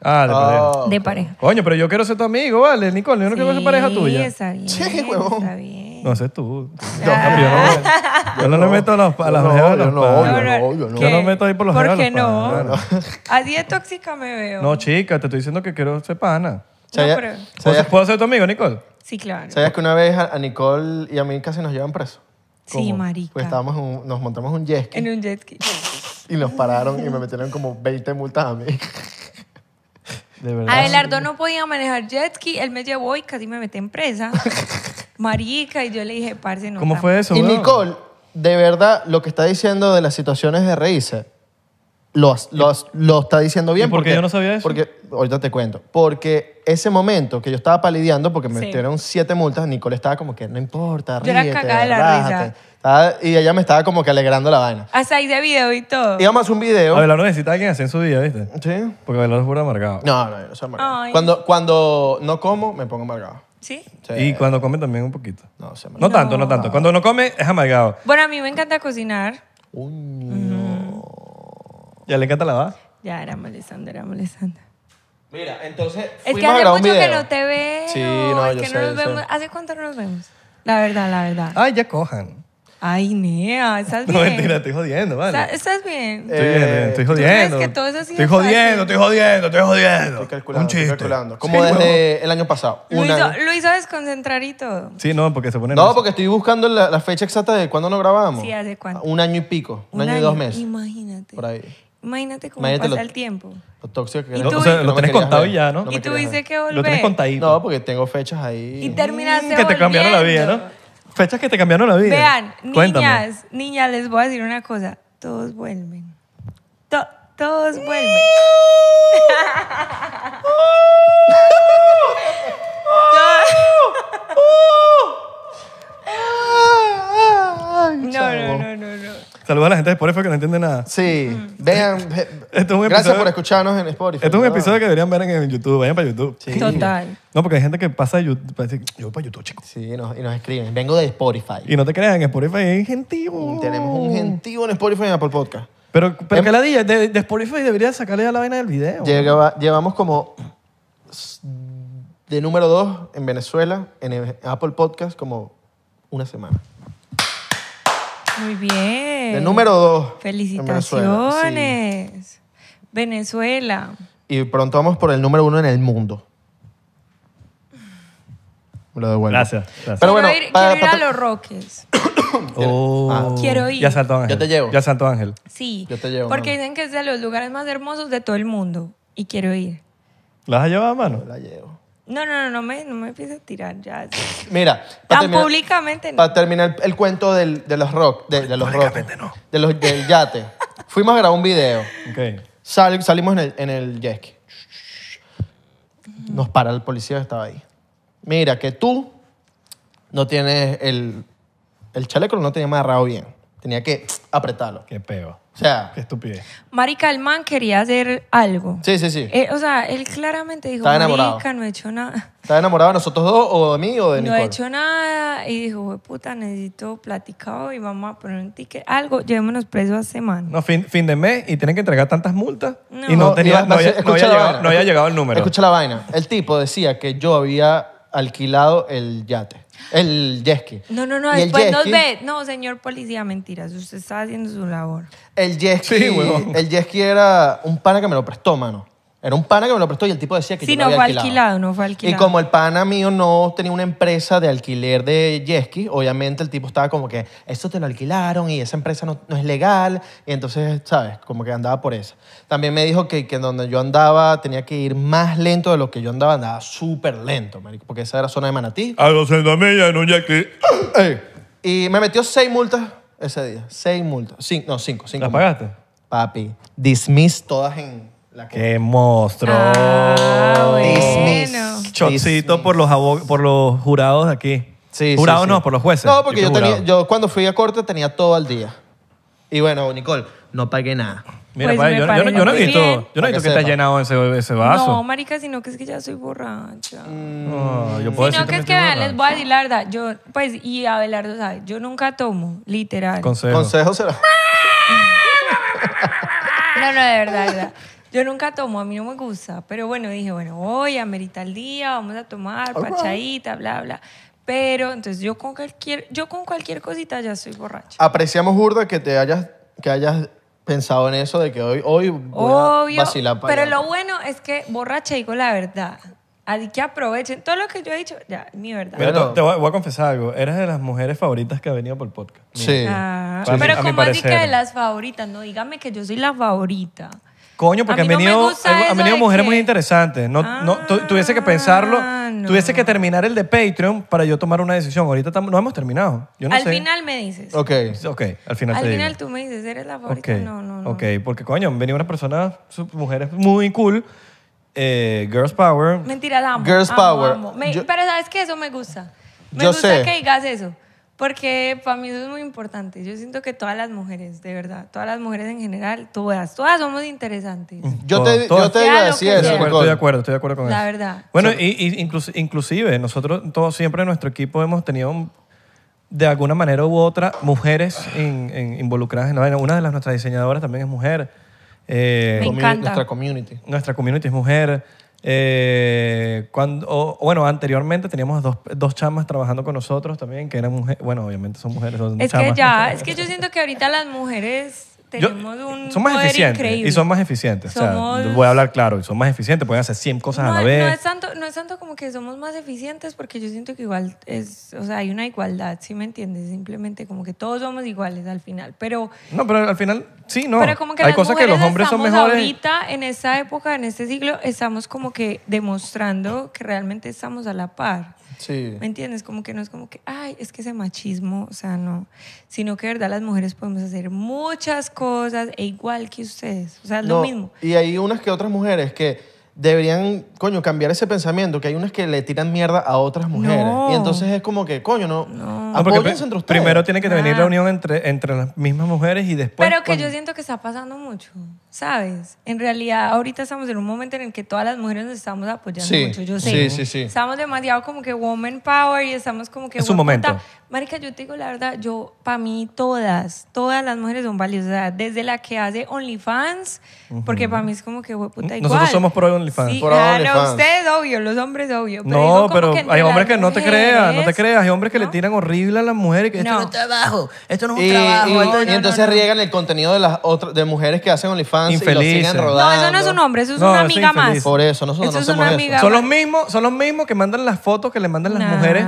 Ah, de ah, pareja. De pareja. Coño, pero yo quiero ser tu amigo, ¿vale? Nicole, yo no quiero ser pareja tuya. Está bien, sí, huevón. Está bien. No sé tú. Yo, no, ah. le meto los, a las orejas no, no, yo no, yo no meto ahí por los ¿Por qué no? Así de tóxica me veo. No, chica, te estoy diciendo que quiero ser pana. ¿Puedo, ser tu amigo, Nicole? Sí, claro. ¿Sabías que una vez a Nicole y a mí casi nos llevan presos? Sí, marica. Pues estábamos nos montamos un jet ski. En un jet ski. Y nos pararon y me metieron como 20 multas a mí. De verdad. Abelardo no podía manejar jet ski, él me llevó y casi me metí en presa. marica, y yo le dije, parce, no. ¿Cómo fue eso? Y Nicole, de verdad, lo que está diciendo de las situaciones de raíces, lo, lo está diciendo bien. ¿Y porque, yo no sabía eso? Porque, ahorita te cuento, porque ese momento que yo estaba palideando, porque me metieron siete multas, Nicole estaba como que, no importa, Yo era cagada de la Y ella me estaba como que alegrando la vaina. Hasta ahí de video y todo. Íbamos a hacer un video. Abelardo necesita a alguien así en su vida, ¿viste? Sí. Porque Abelardo es pura amargado. No, no, no soy amargado. Cuando, cuando no como, me pongo amargado. ¿Sí? Y cuando come también un poquito. No, se me No, tanto, no tanto. Cuando no come es amargado. Bueno, a mí me encanta cocinar. Uy, ¿Ya le encanta lavar? Ya era molestando, era molestando. Mira, entonces Es que hace mucho que no te veo. Sí, no, yo sé, no ¿Hace cuánto no nos vemos? La verdad, la verdad. Ay, ya cojan. Ay, nea, estás bien. No, mentira, estoy jodiendo, vale. ¿Estás bien? Eh, estoy jodiendo, eh, estoy jodiendo. que todo Estoy jodiendo, estoy jodiendo, estoy jodiendo. Estoy calculando, estoy calculando. Como desde el año pasado. ¿Lo hizo desconcentrar y todo. Sí, no, porque se pone... No, porque estoy buscando la, fecha exacta de cuándo nos grabamos. Sí, ¿hace cuánto? Un año y pico. Un, año, y dos meses. Imagínate. Por ahí. Imagínate cómo pasa el tiempo. Lo tóxico que O sea, lo tenés contado y ya, ¿no? y tú dices que volver. Lo tenés contadito. No, porque tengo fechas ahí. Y que te cambiaron la vida, ¿no? Fechas que te cambiaron la vida. Vean, niñas, niñas, les voy a decir una cosa. Todos vuelven. todos vuelven. Uh, uh, uh. No, no, no, no, Saluda a la gente de Spotify que no entiende nada. Sí, vean. Gracias por escucharnos en Spotify. Este es un episodio que deberían ver en, YouTube. Vayan para YouTube. Total. No, porque hay gente que pasa de YouTube. para Yo voy para YouTube, chico. Sí, y nos, escriben. Vengo de Spotify. Y no te crean en Spotify es gentío. Mm, tenemos un gentivo en Spotify y en Apple Podcast. Pero, pero em, que la dilla, de, Spotify debería sacarle a la vaina del video. llevamos como de número 2 en Venezuela, en Apple Podcast, como una semana. Muy bien. El número dos. Felicitaciones. Venezuela, Y pronto vamos por el número uno en el mundo. Lo devuelvo. Gracias. gracias. Pero bueno, quiero ir, a los Roques. Oh. Ah. Quiero ir. Ya Santo Ángel. Yo te llevo. Ya Santo Ángel. Sí. Yo te llevo. Porque dicen que es de los lugares más hermosos de todo el mundo. Y quiero ir. ¿Las has llevado a mano? la llevo. No, no, no, no me, no empieces a tirar ya. Mira, para tan terminar, públicamente no. Para terminar el cuento de los rock, de, los rock, no. de los, del yate. Fuimos a grabar un video. Okay. salimos en el, en jet Nos para el policía que estaba ahí. Mira, que tú no tienes el, el chaleco, no tenía amarrado bien. Tenía que apretarlo. Qué peo. O sea. Qué estupidez. Marica, el quería hacer algo. Sí, sí, sí. Eh, o sea, él claramente dijo, está enamorado. Marica, no he hecho nada. está enamorado de nosotros dos o de mí o de No ha hecho nada. Y dijo, puta, necesito platicado y vamos a poner un ticket. Algo, llevémonos preso a semana. No, fin, fin de mes y tienen que entregar tantas multas. Y no, tenía, no, no había llegado el número. Escucha la vaina. El tipo decía que yo había alquilado el yate. El yesqui. No, no, no, después nos ve. No, señor policía, mentiras. Usted está haciendo su labor. El yesqui. Sí, el yesqui era un pana que me lo prestó, mano. Era un pana que me lo prestó y el tipo decía que yo lo no había fue alquilado. no fue alquilado. Y como el pana mío no tenía una empresa de alquiler de Jeski, obviamente el tipo estaba como que, eso te lo alquilaron y esa empresa no, es legal. Y entonces, ¿sabes? Como que andaba por eso. También me dijo que, que donde yo andaba tenía que ir más lento de lo que yo andaba. Andaba súper lento, porque esa era zona de Manatí. A los millas en un Y me metió seis multas ese día. Seis multas. no, cinco. cinco ¿Las pagaste? Papi, dismiss todas en ¡Qué monstruo! Ah, Chocito por los, por los jurados aquí. Sí, jurados no, por los jueces. No, porque yo, tenía, yo cuando fui a corte tenía todo al día. Y bueno, Nicole, no pagué nada. Mira, pues yo, no- he visto, yo no he visto que que esté llenado ese, ese No, marica, sino que es que ya soy borracha. Mm. Ah, no, yo puedo Sino que es que les voy a decir la verdad. Yo, pues, y Abelardo sabe, yo nunca tomo, literal. Consejo. Consejo será. No, no, de verdad, de verdad. Yo nunca tomo, a mí no me gusta. Pero bueno, dije, bueno, hoy amerita el día, vamos a tomar, pachadita, bla, bla. Pero entonces yo con cualquier, yo con cualquier cosita ya soy borracha. Apreciamos, Burda, que te hayas, que hayas pensado en eso de que hoy, hoy voy a vacilar para Pero lo bueno es que borracha digo la verdad. Así que aprovechen todo lo que yo he dicho, ya, mi verdad. Pero te, voy, a, confesar algo. Eres de las mujeres favoritas que ha venido por el podcast. Sí. Ah, pero como así que de las favoritas, no dígame que yo soy la favorita. Coño, porque han venido, han- venido mujeres muy interesantes. No, no, ah, tuviese que pensarlo, tuviese que terminar el de Patreon para yo tomar una decisión. Ahorita no hemos terminado. Yo no al final me dices. Ok. al final Al tú me dices, eres la favorita. No, no, no. ok, porque coño, han venido unas personas, mujeres muy cool, eh, Girls Power. Mentira, la amo. Girls power. pero sabes que eso me gusta. Me gusta que digas eso. Porque para mí eso es muy importante. Yo siento que todas las mujeres, de verdad, todas las mujeres en general, todas, todas somos interesantes. Mm. Yo te, yo te iba a decir eso. Estoy de acuerdo, estoy de acuerdo con eso. La verdad. Bueno, y, inclusive nosotros todos siempre en nuestro equipo hemos tenido de alguna manera u otra mujeres involucradas Una de las nuestras diseñadoras también es mujer. Eh, nuestra community. Nuestra community es mujer. Eh, cuando, bueno, anteriormente teníamos dos, dos chamas trabajando con nosotros también, que eran mujeres. Bueno, obviamente son mujeres. ya, es que yo siento que ahorita las mujeres tenemos un son más eficientes, Y son más eficientes. voy a hablar claro, son más eficientes, pueden hacer 100 cosas a la vez. No es, tanto, no es tanto como que somos más eficientes porque yo siento que igual es, o sea, hay una igualdad, si me entiendes? Simplemente como que todos somos iguales al final, pero... No, pero al final, sí, no. Pero como hay cosas que los hombres son mejores. Ahorita, en esa época, en este siglo, estamos como que demostrando que realmente estamos a la par. ¿Me entiendes? Como que no es como que, ay, es que ese machismo, o sea, no. Sino que, verdad, las mujeres podemos hacer muchas cosas e igual que ustedes. O sea, lo mismo. Y hay unas que otras mujeres que deberían, coño, cambiar ese pensamiento, que hay unas que le tiran mierda a otras mujeres. Y entonces es como que, coño, no. no. porque entre ustedes. Primero tiene que venir la unión entre, entre las mismas mujeres y después. Pero que yo siento que está pasando mucho. ¿sabes? En realidad, ahorita estamos en un momento en el que todas las mujeres nos estamos apoyando mucho, yo sé. Estamos demasiado como que woman power y estamos como que... Es un momento. Marica, yo te digo la verdad, yo, para mí, todas, todas las mujeres son valiosas. Desde la que hace OnlyFans, porque para mí es como que, puta, igual. Nosotros somos pro OnlyFans. Sí, pro ustedes, obvio, los hombres, obvio. Pero no, pero hay hombres que no te crean no te creas. Hay hombres que le tiran horrible a las mujeres. Que esto no, es trabajo, esto no es un trabajo. Y, y entonces riegan el contenido de las otras, de mujeres que hacen OnlyFans Infeliz, infelices. No, eso no es un hombre, eso es una amiga más. Por eso, no es una amiga. Son los mismos, son los mismos que mandan las fotos que le mandan las mujeres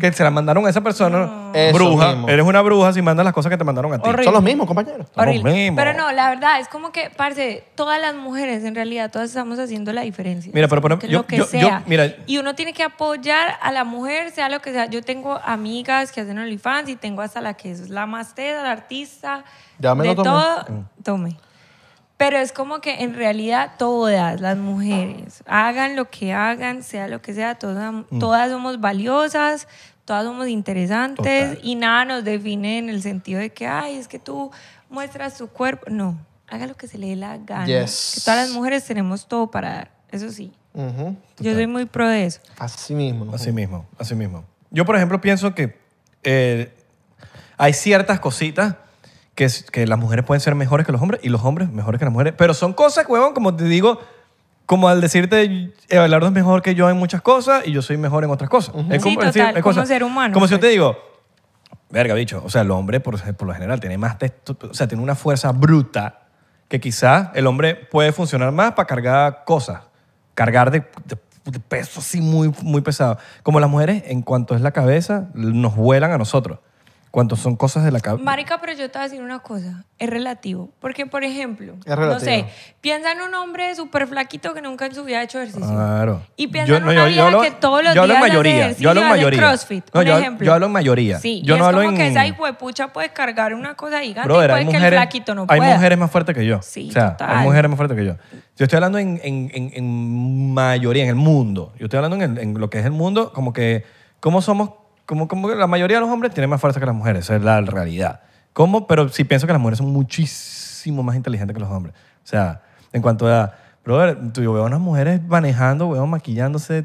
que se las mandaron a esa persona. Bruja, eres una bruja si mandas las cosas que te mandaron a ti. Son los mismos, compañeros. mismos. Pero no, la verdad es como que, parce, todas las mujeres en realidad, todas estamos haciendo la diferencia. Mira, pero yo- que mira- y uno tiene que apoyar a la mujer, sea lo que sea. Yo tengo amigas que hacen OnlyFans y tengo hasta la que es la más teda, la artista. todo. Mm. Tome. Pero es como que en realidad todas las mujeres, hagan lo que hagan, sea lo que sea, todas, mm. todas somos valiosas, todas somos interesantes y nada nos define en el sentido de que, ay, es que tú muestras tu cuerpo. No, haga lo que se le dé la gana. todas las mujeres tenemos todo para dar, eso sí. Yo soy muy pro de eso. Así mismo. Así mismo, así mismo. Yo, por ejemplo, pienso que eh, hay ciertas cositas que, las mujeres pueden ser mejores que los hombres y los hombres mejores que las mujeres. Pero son cosas, huevón, como te digo, como al decirte, Abelardo es mejor que yo en muchas cosas y yo soy mejor en otras cosas. es como, sí, como ser humano. Como si yo te pues. digo, verga, bicho, o sea, el hombre por, por lo general tiene más, texto o sea, tiene una fuerza bruta que quizás el hombre puede funcionar más para cargar cosas, cargar de, de, peso así muy, muy pesado. Como las mujeres, en cuanto es la cabeza, nos vuelan a nosotros cuando son cosas de la cabeza. Marica, pero yo te voy a decir una cosa, es relativo. Porque, por ejemplo, no sé, piensa en un hombre súper flaquito que nunca en su vida ha hecho ejercicio. Claro. Y piensa en una yo, que todos los yo hablo días en mayoría, yo hablo en mayoría. yo, Yo hablo en mayoría. Sí, yo y no es hablo como en... que esa pucha, puede cargar una cosa gigante y puede mujeres, que el flaquito no pueda. Hay mujeres más fuertes que yo. Sí, total. Hay mujeres más fuertes que yo. Yo estoy hablando en, en, en, en mayoría, en el mundo. Yo estoy hablando en, en lo que es el mundo, como que cómo somos como, como la mayoría de los hombres tienen más fuerza que las mujeres, esa es la realidad. ¿Cómo? Pero sí pienso que las mujeres son muchísimo más inteligentes que los hombres. O sea, en cuanto a... Brother, yo veo a unas mujeres manejando, veo maquillándose,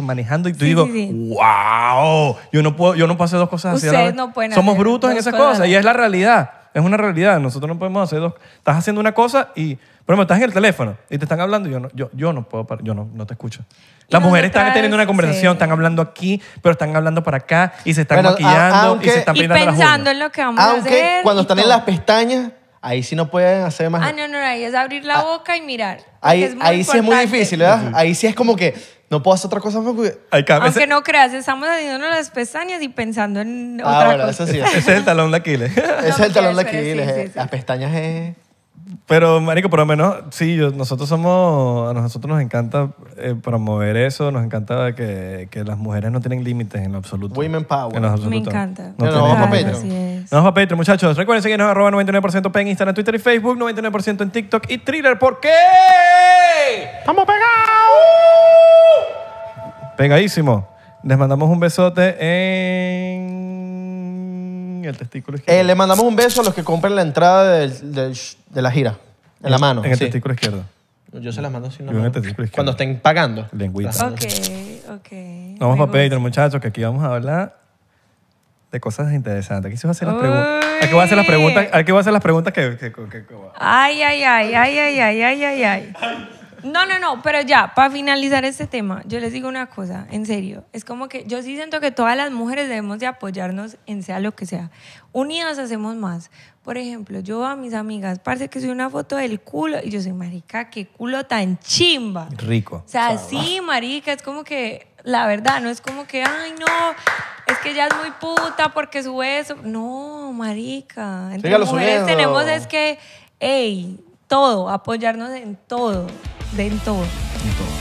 manejando y tú digo, wow, yo no puedo, yo no hacer dos cosas así. Somos brutos en esas cosas y es la realidad. Es una realidad. Nosotros no podemos hacer dos. Estás haciendo una cosa y, por ejemplo, estás en el teléfono y te están hablando y yo no, yo, no puedo, yo no, te escucho. Las mujeres están teniendo una conversación, están hablando aquí, pero están hablando para acá y se están maquillando y se están pensando en lo que vamos a Aunque cuando están en las pestañas, Ahí sí no puedes hacer más. Ah, no, no, ahí es abrir la ah, boca y mirar. Ahí, ahí sí es muy difícil, ¿verdad? Ahí sí es como que no puedo hacer otra cosa más porque... Aunque no creas, estamos haciéndonos las pestañas y pensando en ah, otra bueno, Eso sí, ese es el talón de Aquiles. ese es el talón de Aquiles. Eh. las pestañas es... Pero, marico, por lo menos, sí, nosotros somos, a nosotros nos encanta eh, promover eso, nos encanta que, que las mujeres no tienen límites en lo absoluto. Women power. Me encanta. nos vamos a Nos vamos a Patreon, muchachos. Recuerden seguirnos en arroba 99% Pen en Instagram, Twitter y Facebook, 99% en TikTok y Thriller. ¿Por qué? ¡Estamos pegados! Pegadísimo. Les mandamos un besote en el testículo eh, izquierdo. Eh, le mandamos un beso a los que compren la entrada de la gira, en la mano. En el testículo izquierdo. Yo se las mando sin Yo en el testículo izquierdo. Cuando estén pagando. Lengüita. Ok, ok. Vamos a para muchachos, que aquí vamos a hablar de cosas interesantes. Aquí se va a hacer las preguntas. Aquí voy a hacer las preguntas, aquí voy a hacer las preguntas que, ay, ay, ay, ay, ay, ay, ay, ay. No, no, no, pero ya, para finalizar este tema, yo les digo una cosa, en serio, es como que yo sí siento que todas las mujeres debemos de apoyarnos en sea lo que sea. Unidas hacemos más. Por ejemplo, yo a mis amigas, parece que soy una foto del culo y yo soy marica, qué culo tan chimba. Rico. O sea, sí, marica, es como que la verdad, no es como que, ay, no, es que ella es muy puta porque su eso. No, marica. Entre mujeres tenemos es que, hey, todo, apoyarnos en todo del todo. Del todo.